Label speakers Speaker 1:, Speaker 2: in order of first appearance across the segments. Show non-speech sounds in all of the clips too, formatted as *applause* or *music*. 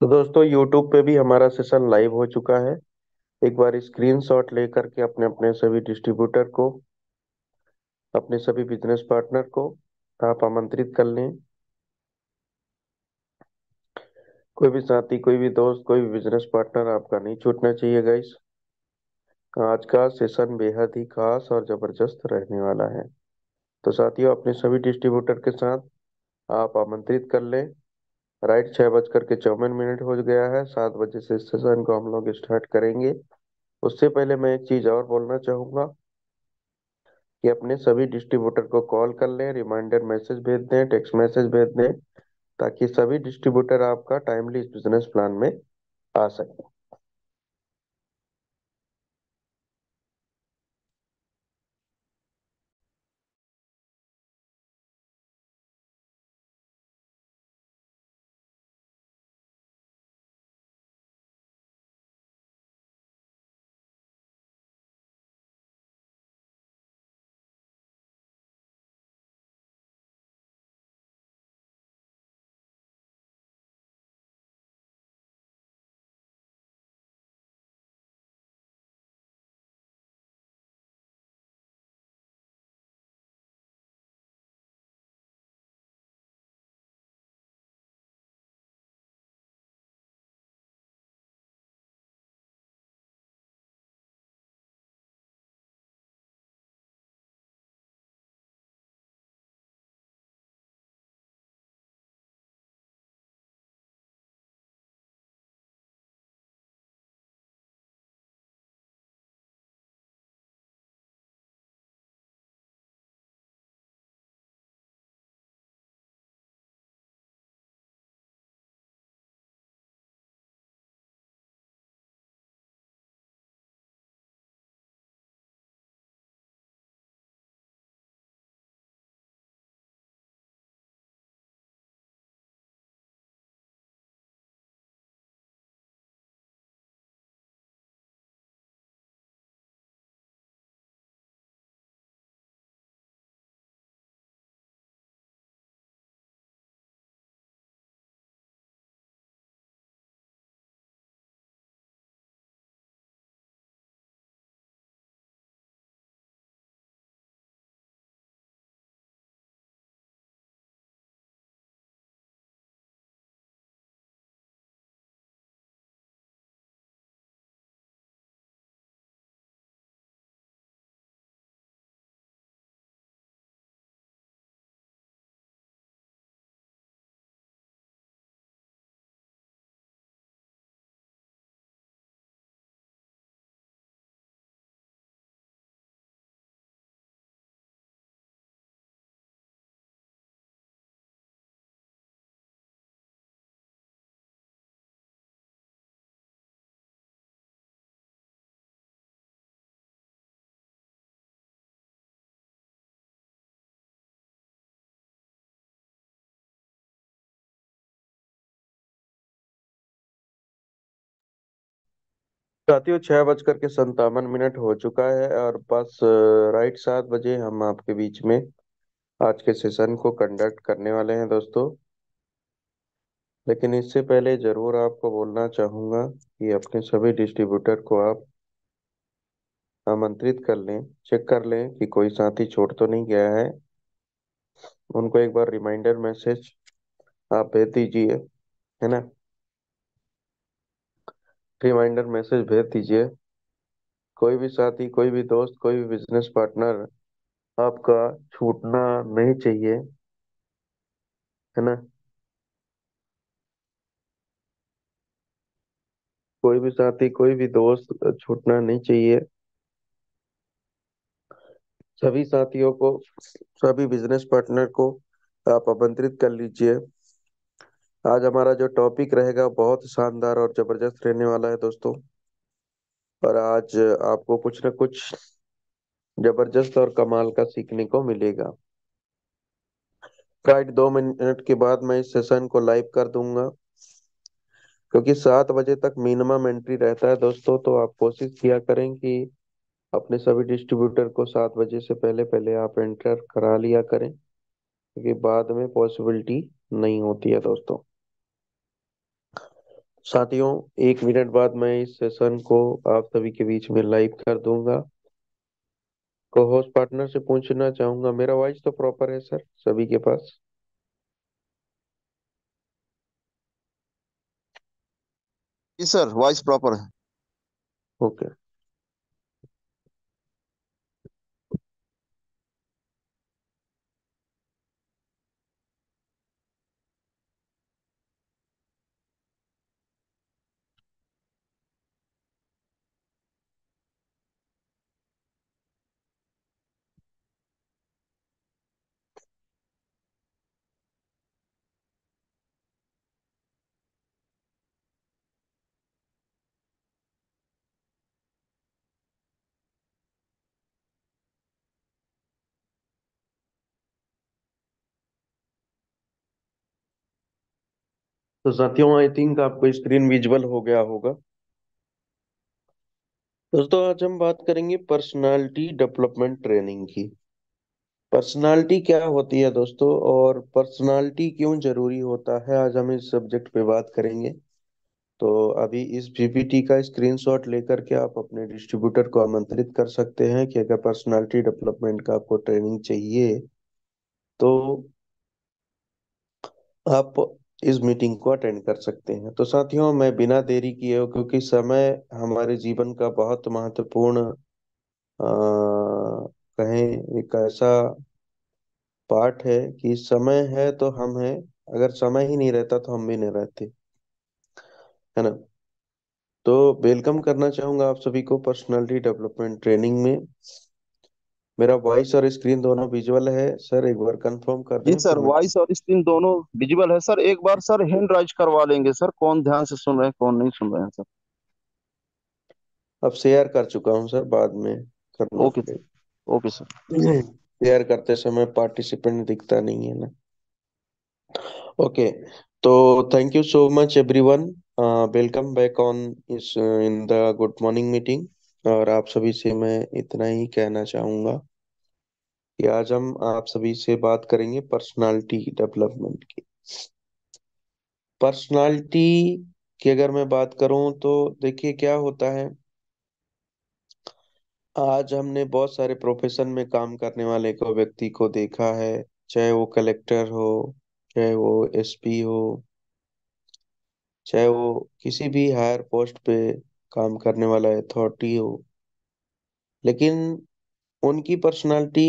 Speaker 1: तो दोस्तों यूट्यूब पे भी हमारा सेशन लाइव हो चुका है एक बार स्क्रीनशॉट लेकर के अपने अपने सभी डिस्ट्रीब्यूटर को अपने सभी बिजनेस पार्टनर को आप आमंत्रित कर लें कोई भी साथी कोई भी दोस्त कोई भी बिजनेस पार्टनर आपका नहीं छूटना चाहिए गाइस आज का सेशन बेहद ही खास और जबरदस्त रहने वाला है तो साथियों अपने सभी डिस्ट्रीब्यूटर के साथ आप आमंत्रित कर लें राइट छह बज करके चौवन मिनट हो गया है सात बजे से सेशन को हम लोग स्टार्ट करेंगे उससे पहले मैं एक चीज़ और बोलना चाहूंगा कि अपने सभी डिस्ट्रीब्यूटर को कॉल कर लें रिमाइंडर मैसेज भेज दें टेक्स्ट मैसेज भेज दें ताकि सभी डिस्ट्रीब्यूटर आपका टाइमली इस बिजनेस प्लान में आ सके साथियों छह बजकर के संतावन मिनट हो चुका है और बस राइट सात बजे हम आपके बीच में आज के सेशन को कंडक्ट करने वाले हैं दोस्तों लेकिन इससे पहले जरूर आपको बोलना चाहूंगा कि अपने सभी डिस्ट्रीब्यूटर को आप आमंत्रित कर लें चेक कर लें कि कोई साथी छोड़ तो नहीं गया है उनको एक बार रिमाइंडर मैसेज आप भेज दीजिए है ना रिमाइंडर मैसेज भेज दीजिए कोई भी साथी कोई भी दोस्त कोई भी बिजनेस पार्टनर आपका छूटना नहीं चाहिए है ना कोई भी साथी कोई भी दोस्त छूटना नहीं चाहिए सभी साथियों को सभी बिजनेस पार्टनर को आप आमंत्रित कर लीजिए आज हमारा जो टॉपिक रहेगा बहुत शानदार और जबरदस्त रहने वाला है दोस्तों और आज आपको कुछ ना कुछ जबरदस्त और कमाल का सीखने को मिलेगा राइट दो मिनट के बाद मैं इस सेशन को लाइव कर दूंगा क्योंकि सात बजे तक मिनिमम एंट्री रहता है दोस्तों तो आप कोशिश किया करें कि अपने सभी डिस्ट्रीब्यूटर को सात बजे से पहले पहले आप एंटर करा लिया करें क्योंकि बाद में पॉसिबिलिटी नहीं होती है दोस्तों साथियों एक मिनट बाद मैं इस सेशन को आप सभी के बीच में लाइव कर दूंगा को होस्ट पार्टनर से पूछना चाहूंगा मेरा वॉइस तो प्रॉपर है सर सभी के पास जी सर वॉइस प्रॉपर है ओके okay. तो साथियों आई थिंक आपको स्क्रीन विजुअल हो गया होगा दोस्तों आज हम बात करेंगे पर्सनालिटी डेवलपमेंट ट्रेनिंग की पर्सनालिटी क्या होती है दोस्तों और पर्सनालिटी क्यों जरूरी होता है आज हम इस सब्जेक्ट पे बात करेंगे तो अभी इस पीपीटी का स्क्रीनशॉट लेकर के आप अपने डिस्ट्रीब्यूटर को आमंत्रित कर सकते हैं कि अगर पर्सनालिटी डेवलपमेंट का आपको ट्रेनिंग चाहिए तो आप इस मीटिंग को अटेंड कर सकते हैं तो साथियों मैं बिना देरी किए क्योंकि समय हमारे जीवन का बहुत महत्वपूर्ण कहें एक ऐसा पार्ट है कि समय है तो हम हैं अगर समय ही नहीं रहता तो हम भी नहीं रहते है ना तो वेलकम करना चाहूंगा आप सभी को पर्सनालिटी डेवलपमेंट ट्रेनिंग में मेरा वॉइस और स्क्रीन दोनों विजुअल है सर एक बार कंफर्म कर जी सर वॉइस और स्क्रीन दोनों विजुअल है सर एक बार सर हैंड राइज करवा लेंगे सर कौन ध्यान से सुन रहे हैं कौन नहीं सुन रहे हैं सर अब शेयर कर चुका हूं सर बाद में ओके ओके सर शेयर करते समय पार्टिसिपेंट दिखता नहीं है ना ओके तो thank you so much everyone welcome back on इस in the good morning meeting और आप सभी से मैं इतना ही कहना चाहूंगा कि आज हम आप सभी से बात करेंगे पर्सनालिटी डेवलपमेंट की पर्सनालिटी की अगर मैं बात करूं तो देखिए क्या होता है आज हमने बहुत सारे प्रोफेशन में काम करने वाले को व्यक्ति को देखा है चाहे वो कलेक्टर हो चाहे वो एसपी हो चाहे वो किसी भी हायर पोस्ट पे काम करने वाला अथॉरिटी हो लेकिन उनकी पर्सनालिटी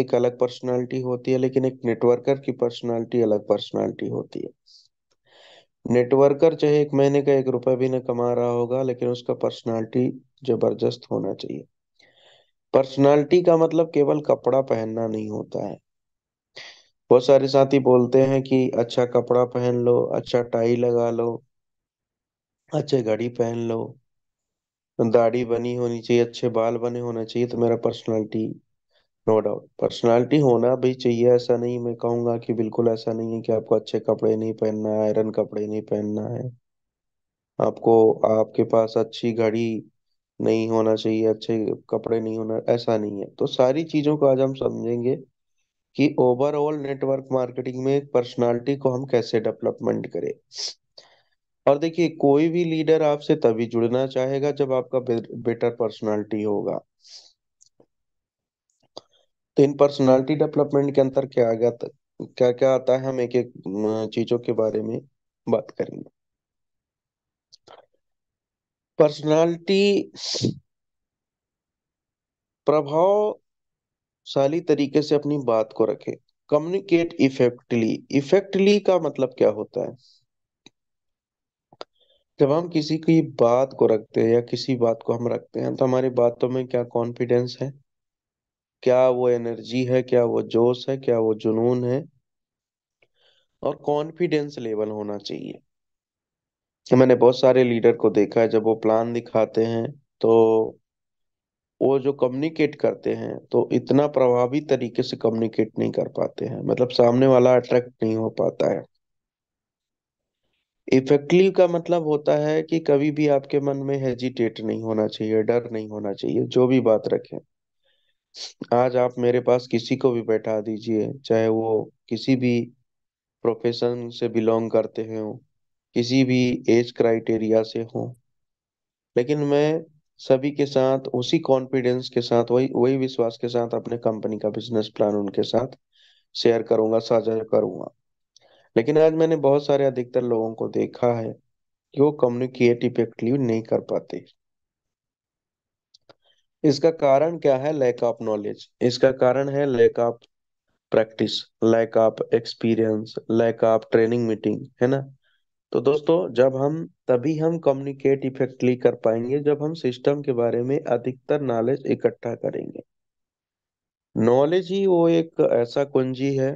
Speaker 1: एक अलग पर्सनालिटी होती है लेकिन एक नेटवर्कर की पर्सनालिटी अलग पर्सनालिटी होती है नेटवर्कर चाहे एक महीने का एक रुपया भी ना कमा रहा होगा लेकिन उसका पर्सनालिटी जबरदस्त होना चाहिए पर्सनालिटी का मतलब केवल कपड़ा पहनना नहीं होता है बहुत सारे साथी बोलते हैं कि अच्छा कपड़ा पहन लो अच्छा टाई लगा लो अच्छे घड़ी पहन लो दाढ़ी बनी होनी चाहिए अच्छे बाल बने होने चाहिए तो मेरा पर्सनालिटी नो डाउट पर्सनालिटी होना भी चाहिए ऐसा नहीं मैं कहूंगा कि बिल्कुल ऐसा नहीं है कि आपको अच्छे कपड़े नहीं पहनना है आयरन कपड़े नहीं पहनना है आपको आपके पास अच्छी घड़ी नहीं होना चाहिए अच्छे कपड़े नहीं होना ऐसा नहीं है तो सारी चीज़ों को आज हम समझेंगे कि ओवरऑल नेटवर्क मार्केटिंग में पर्सनालिटी को हम कैसे डेवलपमेंट करें और देखिए कोई भी लीडर आपसे तभी जुड़ना चाहेगा जब आपका बेटर पर्सनालिटी होगा तो इन पर्सनालिटी डेवलपमेंट के अंतर क्या आ क्या क्या आता है हम एक एक चीजों के बारे में बात करेंगे पर्सनालिटी प्रभावशाली तरीके से अपनी बात को रखे कम्युनिकेट इफेक्टली इफेक्टली का मतलब क्या होता है जब हम किसी की बात को रखते हैं या किसी बात को हम रखते हैं तो हमारी बातों में क्या कॉन्फिडेंस है क्या वो एनर्जी है क्या वो जोश है क्या वो जुनून है और कॉन्फिडेंस लेवल होना चाहिए मैंने बहुत सारे लीडर को देखा है जब वो प्लान दिखाते हैं तो वो जो कम्युनिकेट करते हैं तो इतना प्रभावी तरीके से कम्युनिकेट नहीं कर पाते हैं मतलब सामने वाला अट्रैक्ट नहीं हो पाता है इफेक्टिव का मतलब होता है कि कभी भी आपके मन में हेजिटेट नहीं होना चाहिए डर नहीं होना चाहिए जो भी बात रखें आज आप मेरे पास किसी को भी बैठा दीजिए चाहे वो किसी भी प्रोफेशन से बिलोंग करते हो किसी भी एज क्राइटेरिया से हो लेकिन मैं सभी के साथ उसी कॉन्फिडेंस के साथ वही वही विश्वास के साथ अपने कंपनी का बिजनेस प्लान उनके साथ शेयर करूंगा साझा करूंगा लेकिन आज मैंने बहुत सारे अधिकतर लोगों को देखा है कि वो कम्युनिकेट इफेक्टिव नहीं कर पाते इसका कारण क्या है लैक ऑफ नॉलेज इसका कारण है lack of practice lack of experience lack of training meeting है ना तो दोस्तों जब हम तभी हम कम्युनिकेट इफेक्टली कर पाएंगे जब हम सिस्टम के बारे में अधिकतर नॉलेज इकट्ठा करेंगे नॉलेज ही वो एक ऐसा कुंजी है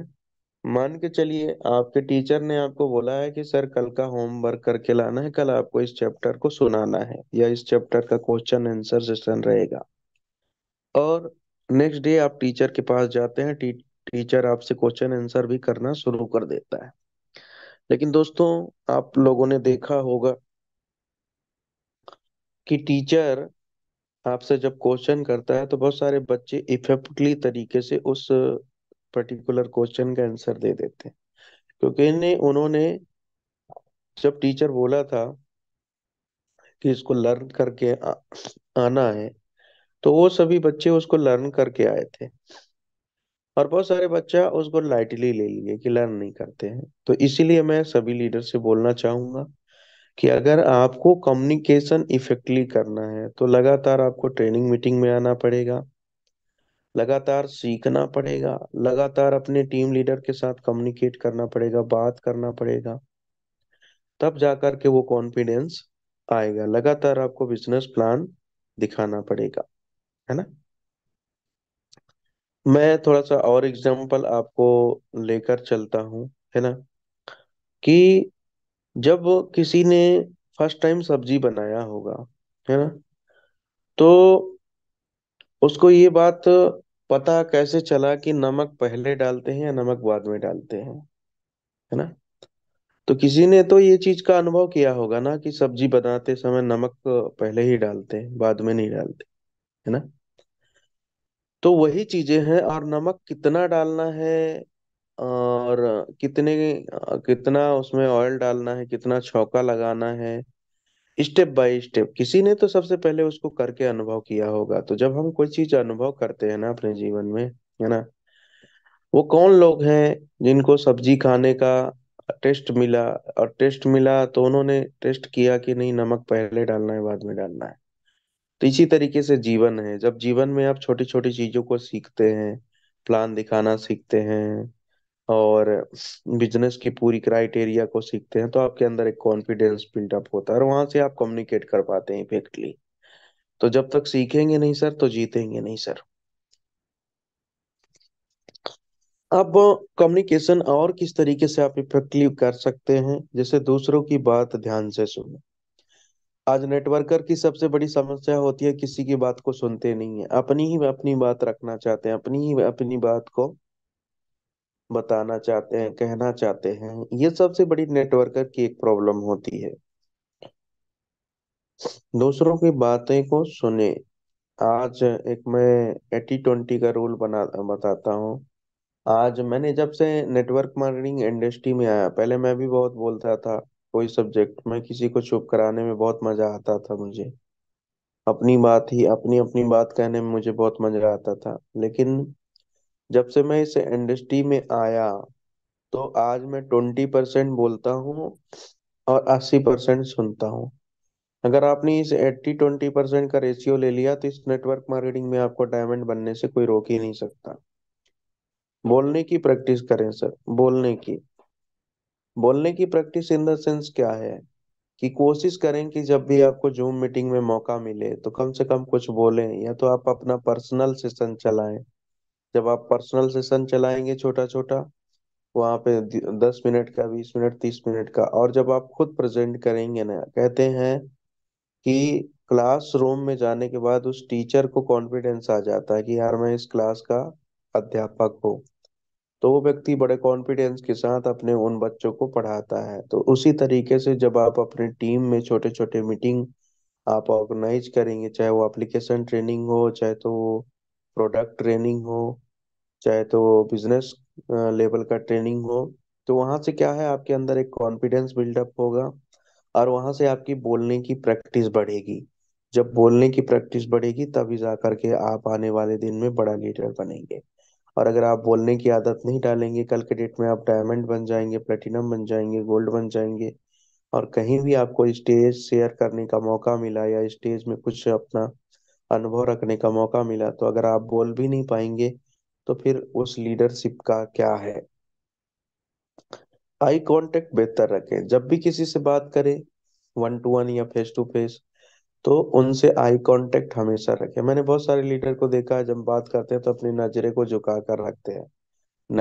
Speaker 1: मान के चलिए आपके टीचर ने आपको बोला है कि सर कल का होमवर्क करके लाना है कल आपको इस चैप्टर को सुनाना है या इस चैप्टर का क्वेश्चन आंसर सेशन रहेगा और नेक्स्ट डे आप टीचर के पास जाते हैं टी, टीचर आपसे क्वेश्चन आंसर भी करना शुरू कर देता है लेकिन दोस्तों आप लोगों ने देखा होगा कि टीचर आपसे जब क्वेश्चन करता है तो बहुत सारे बच्चे इफेक्टली तरीके से उस पर्टिकुलर क्वेश्चन का आंसर दे देते हैं क्योंकि इन्हें उन्होंने जब टीचर बोला था कि इसको लर्न करके आ, आना है तो वो सभी बच्चे उसको लर्न करके आए थे और बहुत सारे बच्चा उसको लाइटली ले लिए कि लर्न नहीं करते हैं तो इसीलिए मैं सभी लीडर से बोलना चाहूंगा कि अगर आपको कम्युनिकेशन इफेक्टली करना है तो लगातार आपको ट्रेनिंग मीटिंग में आना पड़ेगा लगातार सीखना पड़ेगा लगातार अपने टीम लीडर के साथ कम्युनिकेट करना पड़ेगा बात करना पड़ेगा तब जाकर के वो कॉन्फिडेंस आएगा लगातार आपको बिजनेस प्लान दिखाना पड़ेगा है ना मैं थोड़ा सा और एग्जाम्पल आपको लेकर चलता हूं है ना कि जब किसी ने फर्स्ट टाइम सब्जी बनाया होगा है ना तो उसको ये बात पता कैसे चला कि नमक पहले डालते हैं या नमक बाद में डालते हैं है ना तो किसी ने तो ये चीज का अनुभव किया होगा ना कि सब्जी बनाते समय नमक पहले ही डालते हैं बाद में नहीं डालते है ना तो वही चीजें हैं और नमक कितना डालना है और कितने कितना उसमें ऑयल डालना है कितना छौका लगाना है स्टेप बाय स्टेप किसी ने तो सबसे पहले उसको करके अनुभव किया होगा तो जब हम कोई चीज अनुभव करते हैं ना अपने जीवन में है ना वो कौन लोग हैं जिनको सब्जी खाने का टेस्ट मिला और टेस्ट मिला तो उन्होंने टेस्ट किया कि नहीं नमक पहले डालना है बाद में डालना है तो इसी तरीके से जीवन है जब जीवन में आप छोटी छोटी चीजों को सीखते हैं प्लान दिखाना सीखते हैं और बिजनेस की पूरी क्राइटेरिया को सीखते हैं तो आपके अंदर एक कॉन्फिडेंस बिल्डअप होता है और वहां से आप कम्युनिकेट कर पाते हैं इफेक्टली तो जब तक सीखेंगे नहीं सर तो जीतेंगे नहीं सर अब कम्युनिकेशन और किस तरीके से आप इफेक्टली कर सकते हैं जैसे दूसरों की बात ध्यान से सुनो आज नेटवर्कर की सबसे बड़ी समस्या होती है किसी की बात को सुनते नहीं है अपनी ही अपनी बात रखना चाहते हैं अपनी ही अपनी बात को बताना चाहते हैं कहना चाहते हैं ये सबसे बड़ी नेटवर्कर की एक प्रॉब्लम होती है दूसरों की बातें को सुने आज एक मैं एटी ट्वेंटी का रूल बना बताता हूँ आज मैंने जब से नेटवर्क मार्केटिंग इंडस्ट्री में आया पहले मैं भी बहुत बोलता था कोई सब्जेक्ट में किसी को चुप कराने में बहुत मजा आता था मुझे अपनी बात ही अपनी अपनी बात कहने में मुझे बहुत मजा आता था लेकिन जब से मैं इस इंडस्ट्री में आया तो आज मैं ट्वेंटी परसेंट बोलता हूँ और अस्सी परसेंट सुनता हूँ अगर आपने इस एट्टी ट्वेंटी परसेंट का रेशियो ले लिया तो इस नेटवर्क मार्केटिंग में आपको डायमंड बनने से कोई रोक ही नहीं सकता बोलने की प्रैक्टिस करें सर बोलने की बोलने की प्रैक्टिस इन द सेंस क्या है कि कोशिश करें कि जब भी आपको जूम मीटिंग में मौका मिले तो कम से कम कुछ बोलें या तो आप अपना पर्सनल सेशन चलाएं जब आप पर्सनल सेशन चलाएंगे छोटा छोटा वहां पे दस मिनट का बीस मिनट तीस मिनट का और जब आप खुद प्रेजेंट करेंगे ना कहते हैं कि क्लासरूम में जाने के बाद उस टीचर को कॉन्फिडेंस आ जाता है कि यार मैं इस क्लास का अध्यापक हूँ तो वो व्यक्ति बड़े कॉन्फिडेंस के साथ अपने उन बच्चों को पढ़ाता है तो उसी तरीके से जब आप अपने टीम में छोटे छोटे मीटिंग आप ऑर्गेनाइज करेंगे चाहे वो एप्लीकेशन ट्रेनिंग हो चाहे तो वो प्रोडक्ट ट्रेनिंग हो चाहे तो बिजनेस लेवल का ट्रेनिंग हो तो वहां से क्या है आपके अंदर एक कॉन्फिडेंस बिल्डअप होगा और वहां से आपकी बोलने की प्रैक्टिस बढ़ेगी जब बोलने की प्रैक्टिस बढ़ेगी तभी जा करके आप आने वाले दिन में बड़ा लीडर बनेंगे और अगर आप बोलने की आदत नहीं डालेंगे कल के डेट में आप डायमंड बन जाएंगे प्लेटिनम बन जाएंगे गोल्ड बन जाएंगे और कहीं भी आपको स्टेज शेयर करने का मौका मिला या स्टेज में कुछ अपना अनुभव रखने का मौका मिला तो अगर आप बोल भी नहीं पाएंगे तो फिर उस लीडरशिप का क्या है आई कांटेक्ट बेहतर रखें जब भी किसी से बात करें वन टू वन या फेस टू फेस तो उनसे आई कांटेक्ट हमेशा रखें मैंने बहुत सारे लीडर को देखा है जब बात करते हैं तो अपनी नजरे को झुका कर रखते हैं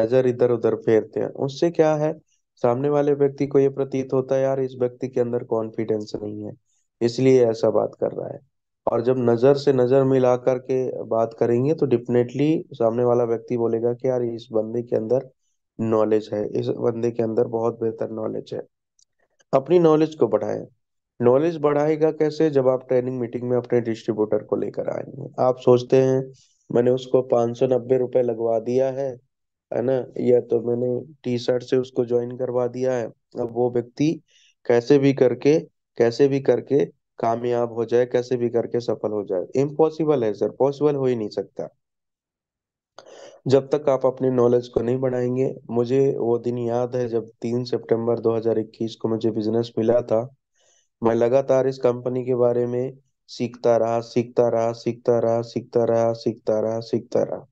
Speaker 1: नजर इधर उधर फेरते हैं उससे क्या है सामने वाले व्यक्ति को यह प्रतीत होता है यार इस व्यक्ति के अंदर कॉन्फिडेंस नहीं है इसलिए ऐसा बात कर रहा है और जब नज़र से नज़र मिला करके बात करेंगे तो डेफिनेटली सामने वाला व्यक्ति बोलेगा कि यार इस बंदे के अंदर नॉलेज है इस बंदे के अंदर बहुत बेहतर नॉलेज है अपनी नॉलेज को बढ़ाएं नॉलेज बढ़ाएगा कैसे जब आप ट्रेनिंग मीटिंग में अपने डिस्ट्रीब्यूटर को लेकर आएंगे आप सोचते हैं मैंने उसको पाँच सौ नब्बे रुपए लगवा दिया है है ना या तो मैंने टी शर्ट से उसको ज्वाइन करवा दिया है अब वो व्यक्ति कैसे भी करके कैसे भी करके कामयाब हो जाए कैसे भी करके सफल हो जाए इम्पॉसिबल है सर पॉसिबल हो ही नहीं सकता जब तक आप अपने नॉलेज को नहीं बढ़ाएंगे मुझे वो दिन याद है जब तीन सितंबर 2021 को मुझे बिजनेस मिला था मैं लगातार इस कंपनी के बारे में सीखता रहा सीखता रहा सीखता रहा सीखता रहा सीखता रहा सीखता रहा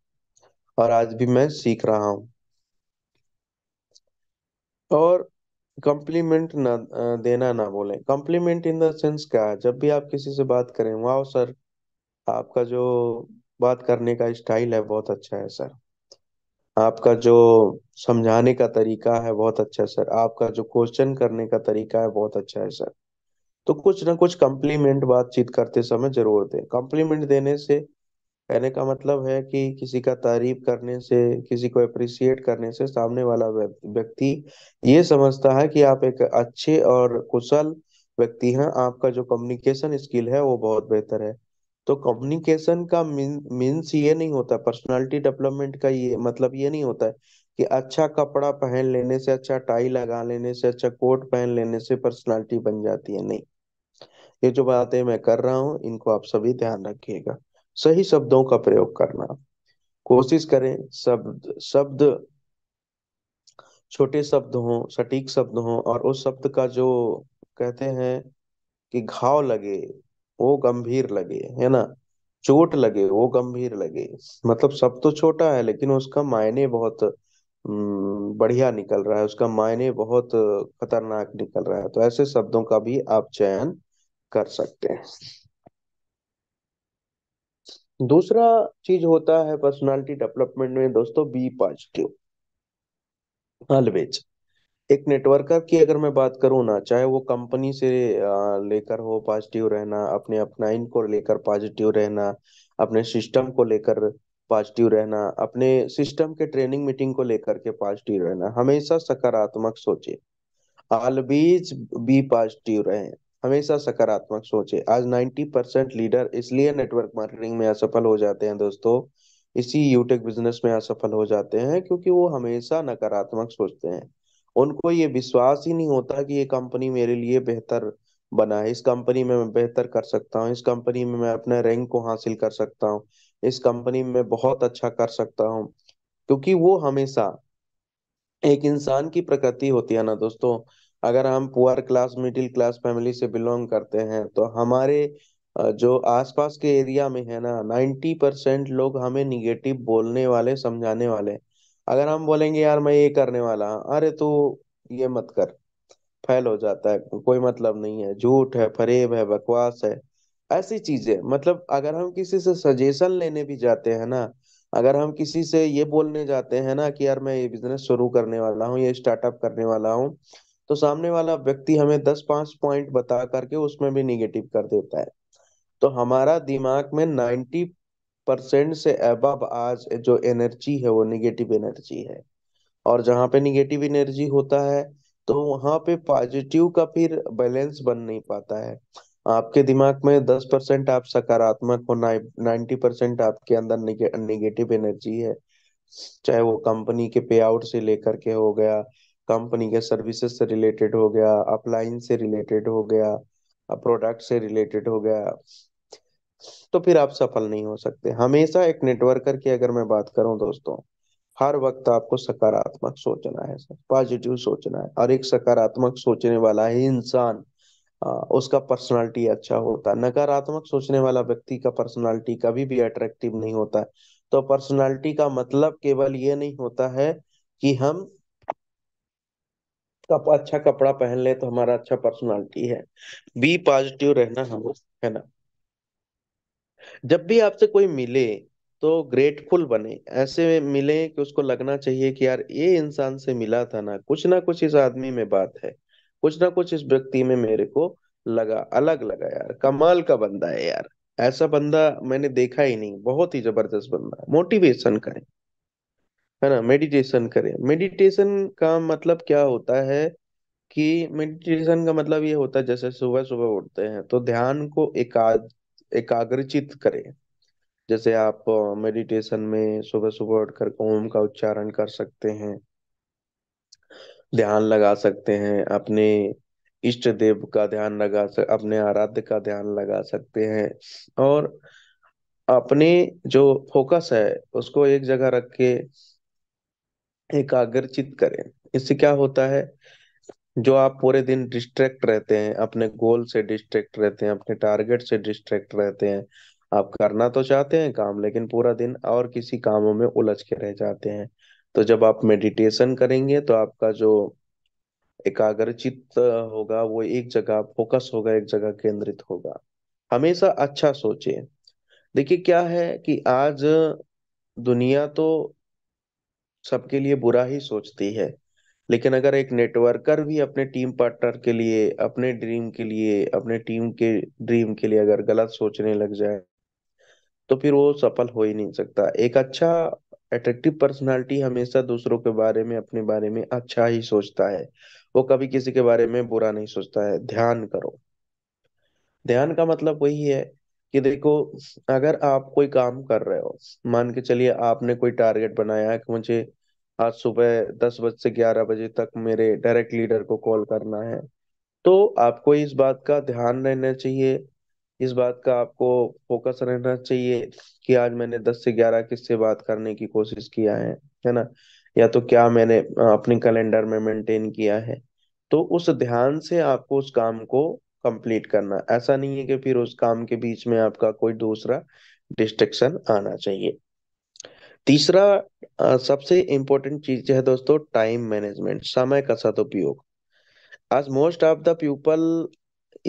Speaker 1: और आज भी मैं सीख रहा हूं और कॉम्प्लीमेंट ना देना ना बोले कॉम्प्लीमेंट इन द सेंस क्या जब भी आप किसी से बात करें वाओ सर आपका जो बात करने का स्टाइल है बहुत अच्छा है सर आपका जो समझाने का तरीका है बहुत अच्छा है सर आपका जो क्वेश्चन करने का तरीका है बहुत अच्छा है सर तो कुछ ना कुछ कॉम्प्लीमेंट बातचीत करते समय जरूर दें कॉम्प्लीमेंट देने से कहने का मतलब है कि किसी का तारीफ करने से किसी को अप्रिसिएट करने से सामने वाला व्यक्ति ये समझता है कि आप एक अच्छे और कुशल व्यक्ति हैं आपका जो कम्युनिकेशन स्किल है वो बहुत बेहतर है तो कम्युनिकेशन का मीन्स ये नहीं होता पर्सनालिटी डेवलपमेंट का ये मतलब ये नहीं होता है कि अच्छा कपड़ा पहन लेने से अच्छा टाई लगा लेने से अच्छा कोट पहन लेने से पर्सनालिटी बन जाती है नहीं ये जो बातें मैं कर रहा हूँ इनको आप सभी ध्यान रखिएगा सही शब्दों का प्रयोग करना कोशिश करें शब्द शब्द छोटे शब्द हो सटीक शब्द हो और उस शब्द का जो कहते हैं कि घाव लगे वो गंभीर लगे है ना चोट लगे वो गंभीर लगे मतलब शब्द तो छोटा है लेकिन उसका मायने बहुत बढ़िया निकल रहा है उसका मायने बहुत खतरनाक निकल रहा है तो ऐसे शब्दों का भी आप चयन कर सकते हैं दूसरा चीज होता है पर्सनालिटी डेवलपमेंट में दोस्तों बी पॉजिटिव ऑलवेज एक नेटवर्कर की अगर मैं बात करूं ना चाहे वो कंपनी से लेकर हो पॉजिटिव रहना अपने अपनाइन को लेकर पॉजिटिव रहना अपने सिस्टम को लेकर पॉजिटिव रहना अपने सिस्टम के ट्रेनिंग मीटिंग को लेकर के पॉजिटिव रहना हमेशा सकारात्मक सोचे ऑलवेज बी पॉजिटिव रहें हमेशा सकारात्मक सोचे आज 90 परसेंट लीडर इसलिए नेटवर्क मार्केटिंग में असफल हो जाते हैं दोस्तों इसी यूटेक बिजनेस में असफल हो जाते हैं क्योंकि वो हमेशा नकारात्मक सोचते हैं उनको ये विश्वास ही नहीं होता कि ये कंपनी मेरे लिए बेहतर बना है इस कंपनी में मैं बेहतर कर सकता हूँ इस कंपनी में मैं अपने रैंक को हासिल कर सकता हूँ इस कंपनी में बहुत अच्छा कर सकता हूँ क्योंकि वो हमेशा एक इंसान की प्रकृति होती है ना दोस्तों अगर हम poor class middle class family से बिलोंग करते हैं तो हमारे जो आसपास के एरिया में है ना नाइन्टी परसेंट लोग हमें निगेटिव बोलने वाले समझाने वाले अगर हम बोलेंगे यार मैं ये करने वाला हूँ अरे तो ये मत कर फैल हो जाता है कोई मतलब नहीं है झूठ है फरेब है बकवास है ऐसी चीजें मतलब अगर हम किसी से सजेशन लेने भी जाते हैं ना अगर हम किसी से ये बोलने जाते हैं ना कि यार मैं ये बिजनेस शुरू करने वाला हूँ ये स्टार्टअप करने वाला हूँ तो सामने वाला व्यक्ति हमें दस पांच पॉइंट बता करके उसमें भी निगेटिव कर देता है तो हमारा दिमाग में नाइन्टी परसेंट से अब आज जो एनर्जी है वो निगेटिव एनर्जी है और जहाँ पे निगेटिव एनर्जी होता है तो वहाँ पे पॉजिटिव का फिर बैलेंस बन नहीं पाता है आपके दिमाग में दस परसेंट आप सकारात्मक हो नाइन्टी परसेंट आपके अंदर निगेटिव एनर्जी है चाहे वो कंपनी के पे आउट से लेकर के हो गया कंपनी के सर्विसेज से रिलेटेड हो गया अपलाइन से रिलेटेड हो गया प्रोडक्ट से रिलेटेड हो गया तो फिर आप सफल नहीं हो सकते हमेशा एक नेटवर्कर की अगर मैं बात करूं दोस्तों हर वक्त आपको सकारात्मक सोचना है सर पॉजिटिव सोचना है और एक सकारात्मक सोचने वाला ही इंसान उसका पर्सनालिटी अच्छा होता है नकारात्मक सोचने वाला व्यक्ति का पर्सनालिटी कभी भी अट्रैक्टिव नहीं होता है तो पर्सनालिटी का मतलब केवल ये नहीं होता है कि हम कप तो अच्छा कपड़ा पहन ले तो हमारा अच्छा पर्सनालिटी है बी पॉजिटिव रहना हम है ना जब भी आपसे कोई मिले तो ग्रेटफुल बने ऐसे मिले कि उसको लगना चाहिए कि यार ये इंसान से मिला था ना कुछ ना कुछ इस आदमी में बात है कुछ ना कुछ इस व्यक्ति में मेरे को लगा अलग लगा यार कमाल का बंदा है यार ऐसा बंदा मैंने देखा ही नहीं बहुत ही जबरदस्त बंदा है मोटिवेशन का है है ना मेडिटेशन करें मेडिटेशन का मतलब क्या होता है कि मेडिटेशन का मतलब ये होता है जैसे सुबह सुबह उठते हैं तो ध्यान को एकाद एकाग्रचित करें जैसे आप मेडिटेशन में सुबह सुबह उठकर ओम का उच्चारण कर सकते हैं ध्यान लगा सकते हैं अपने इष्ट देव का ध्यान लगा सक अपने आराध्य का ध्यान लगा सकते हैं और अपने जो फोकस है उसको एक जगह रख के एकाग्रचित करें इससे क्या होता है जो आप पूरे दिन डिस्ट्रैक्ट रहते हैं अपने गोल से डिस्ट्रैक्ट रहते हैं अपने टारगेट से डिस्ट्रैक्ट रहते हैं आप करना तो चाहते हैं काम लेकिन पूरा दिन और किसी कामों में उलझ के रह जाते हैं तो जब आप मेडिटेशन करेंगे तो आपका जो एकाग्रचित होगा वो एक जगह फोकस होगा एक जगह केंद्रित होगा हमेशा अच्छा सोचे देखिए क्या है कि आज दुनिया तो सबके लिए बुरा ही सोचती है लेकिन अगर एक नेटवर्कर भी अपने टीम पार्टनर के लिए अपने ड्रीम के लिए अपने टीम के ड्रीम के लिए अगर गलत सोचने लग जाए तो फिर वो सफल हो ही नहीं सकता एक अच्छा अट्रैक्टिव पर्सनालिटी हमेशा दूसरों के बारे में अपने बारे में अच्छा ही सोचता है वो कभी किसी के बारे में बुरा नहीं सोचता है ध्यान करो ध्यान का मतलब वही है कि देखो अगर आप कोई काम कर रहे हो मान के चलिए आपने कोई टारगेट बनाया है कि मुझे आज सुबह दस बज से ग्यारह बजे तक मेरे डायरेक्ट लीडर को कॉल करना है तो आपको इस बात का ध्यान रहना चाहिए इस बात का आपको फोकस रहना चाहिए कि आज मैंने दस से ग्यारह किससे बात करने की कोशिश किया है है ना या तो क्या मैंने अपने कैलेंडर में मेंटेन किया है तो उस ध्यान से आपको उस काम को कंप्लीट करना ऐसा नहीं है कि फिर उस काम के बीच में आपका कोई दूसरा डिस्ट्रक्शन आना चाहिए तीसरा आ, सबसे इंपॉर्टेंट चीज है दोस्तों टाइम मैनेजमेंट समय का सदुपयोग आज मोस्ट ऑफ द पीपल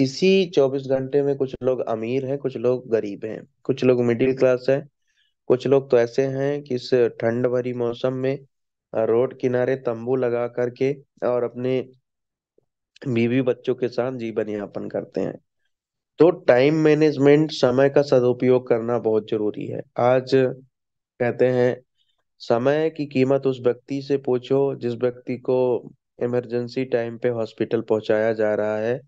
Speaker 1: इसी 24 घंटे में कुछ लोग अमीर हैं कुछ लोग गरीब हैं कुछ लोग मिडिल क्लास हैं कुछ लोग तो ऐसे हैं कि इस ठंड भरी मौसम में रोड किनारे तंबू लगा करके और अपने बीवी बच्चों के साथ जीवन यापन करते हैं तो टाइम मैनेजमेंट समय का सदुपयोग करना बहुत जरूरी है आज कहते हैं समय की कीमत उस व्यक्ति से पूछो जिस व्यक्ति को इमरजेंसी टाइम पे हॉस्पिटल पहुंचाया जा रहा है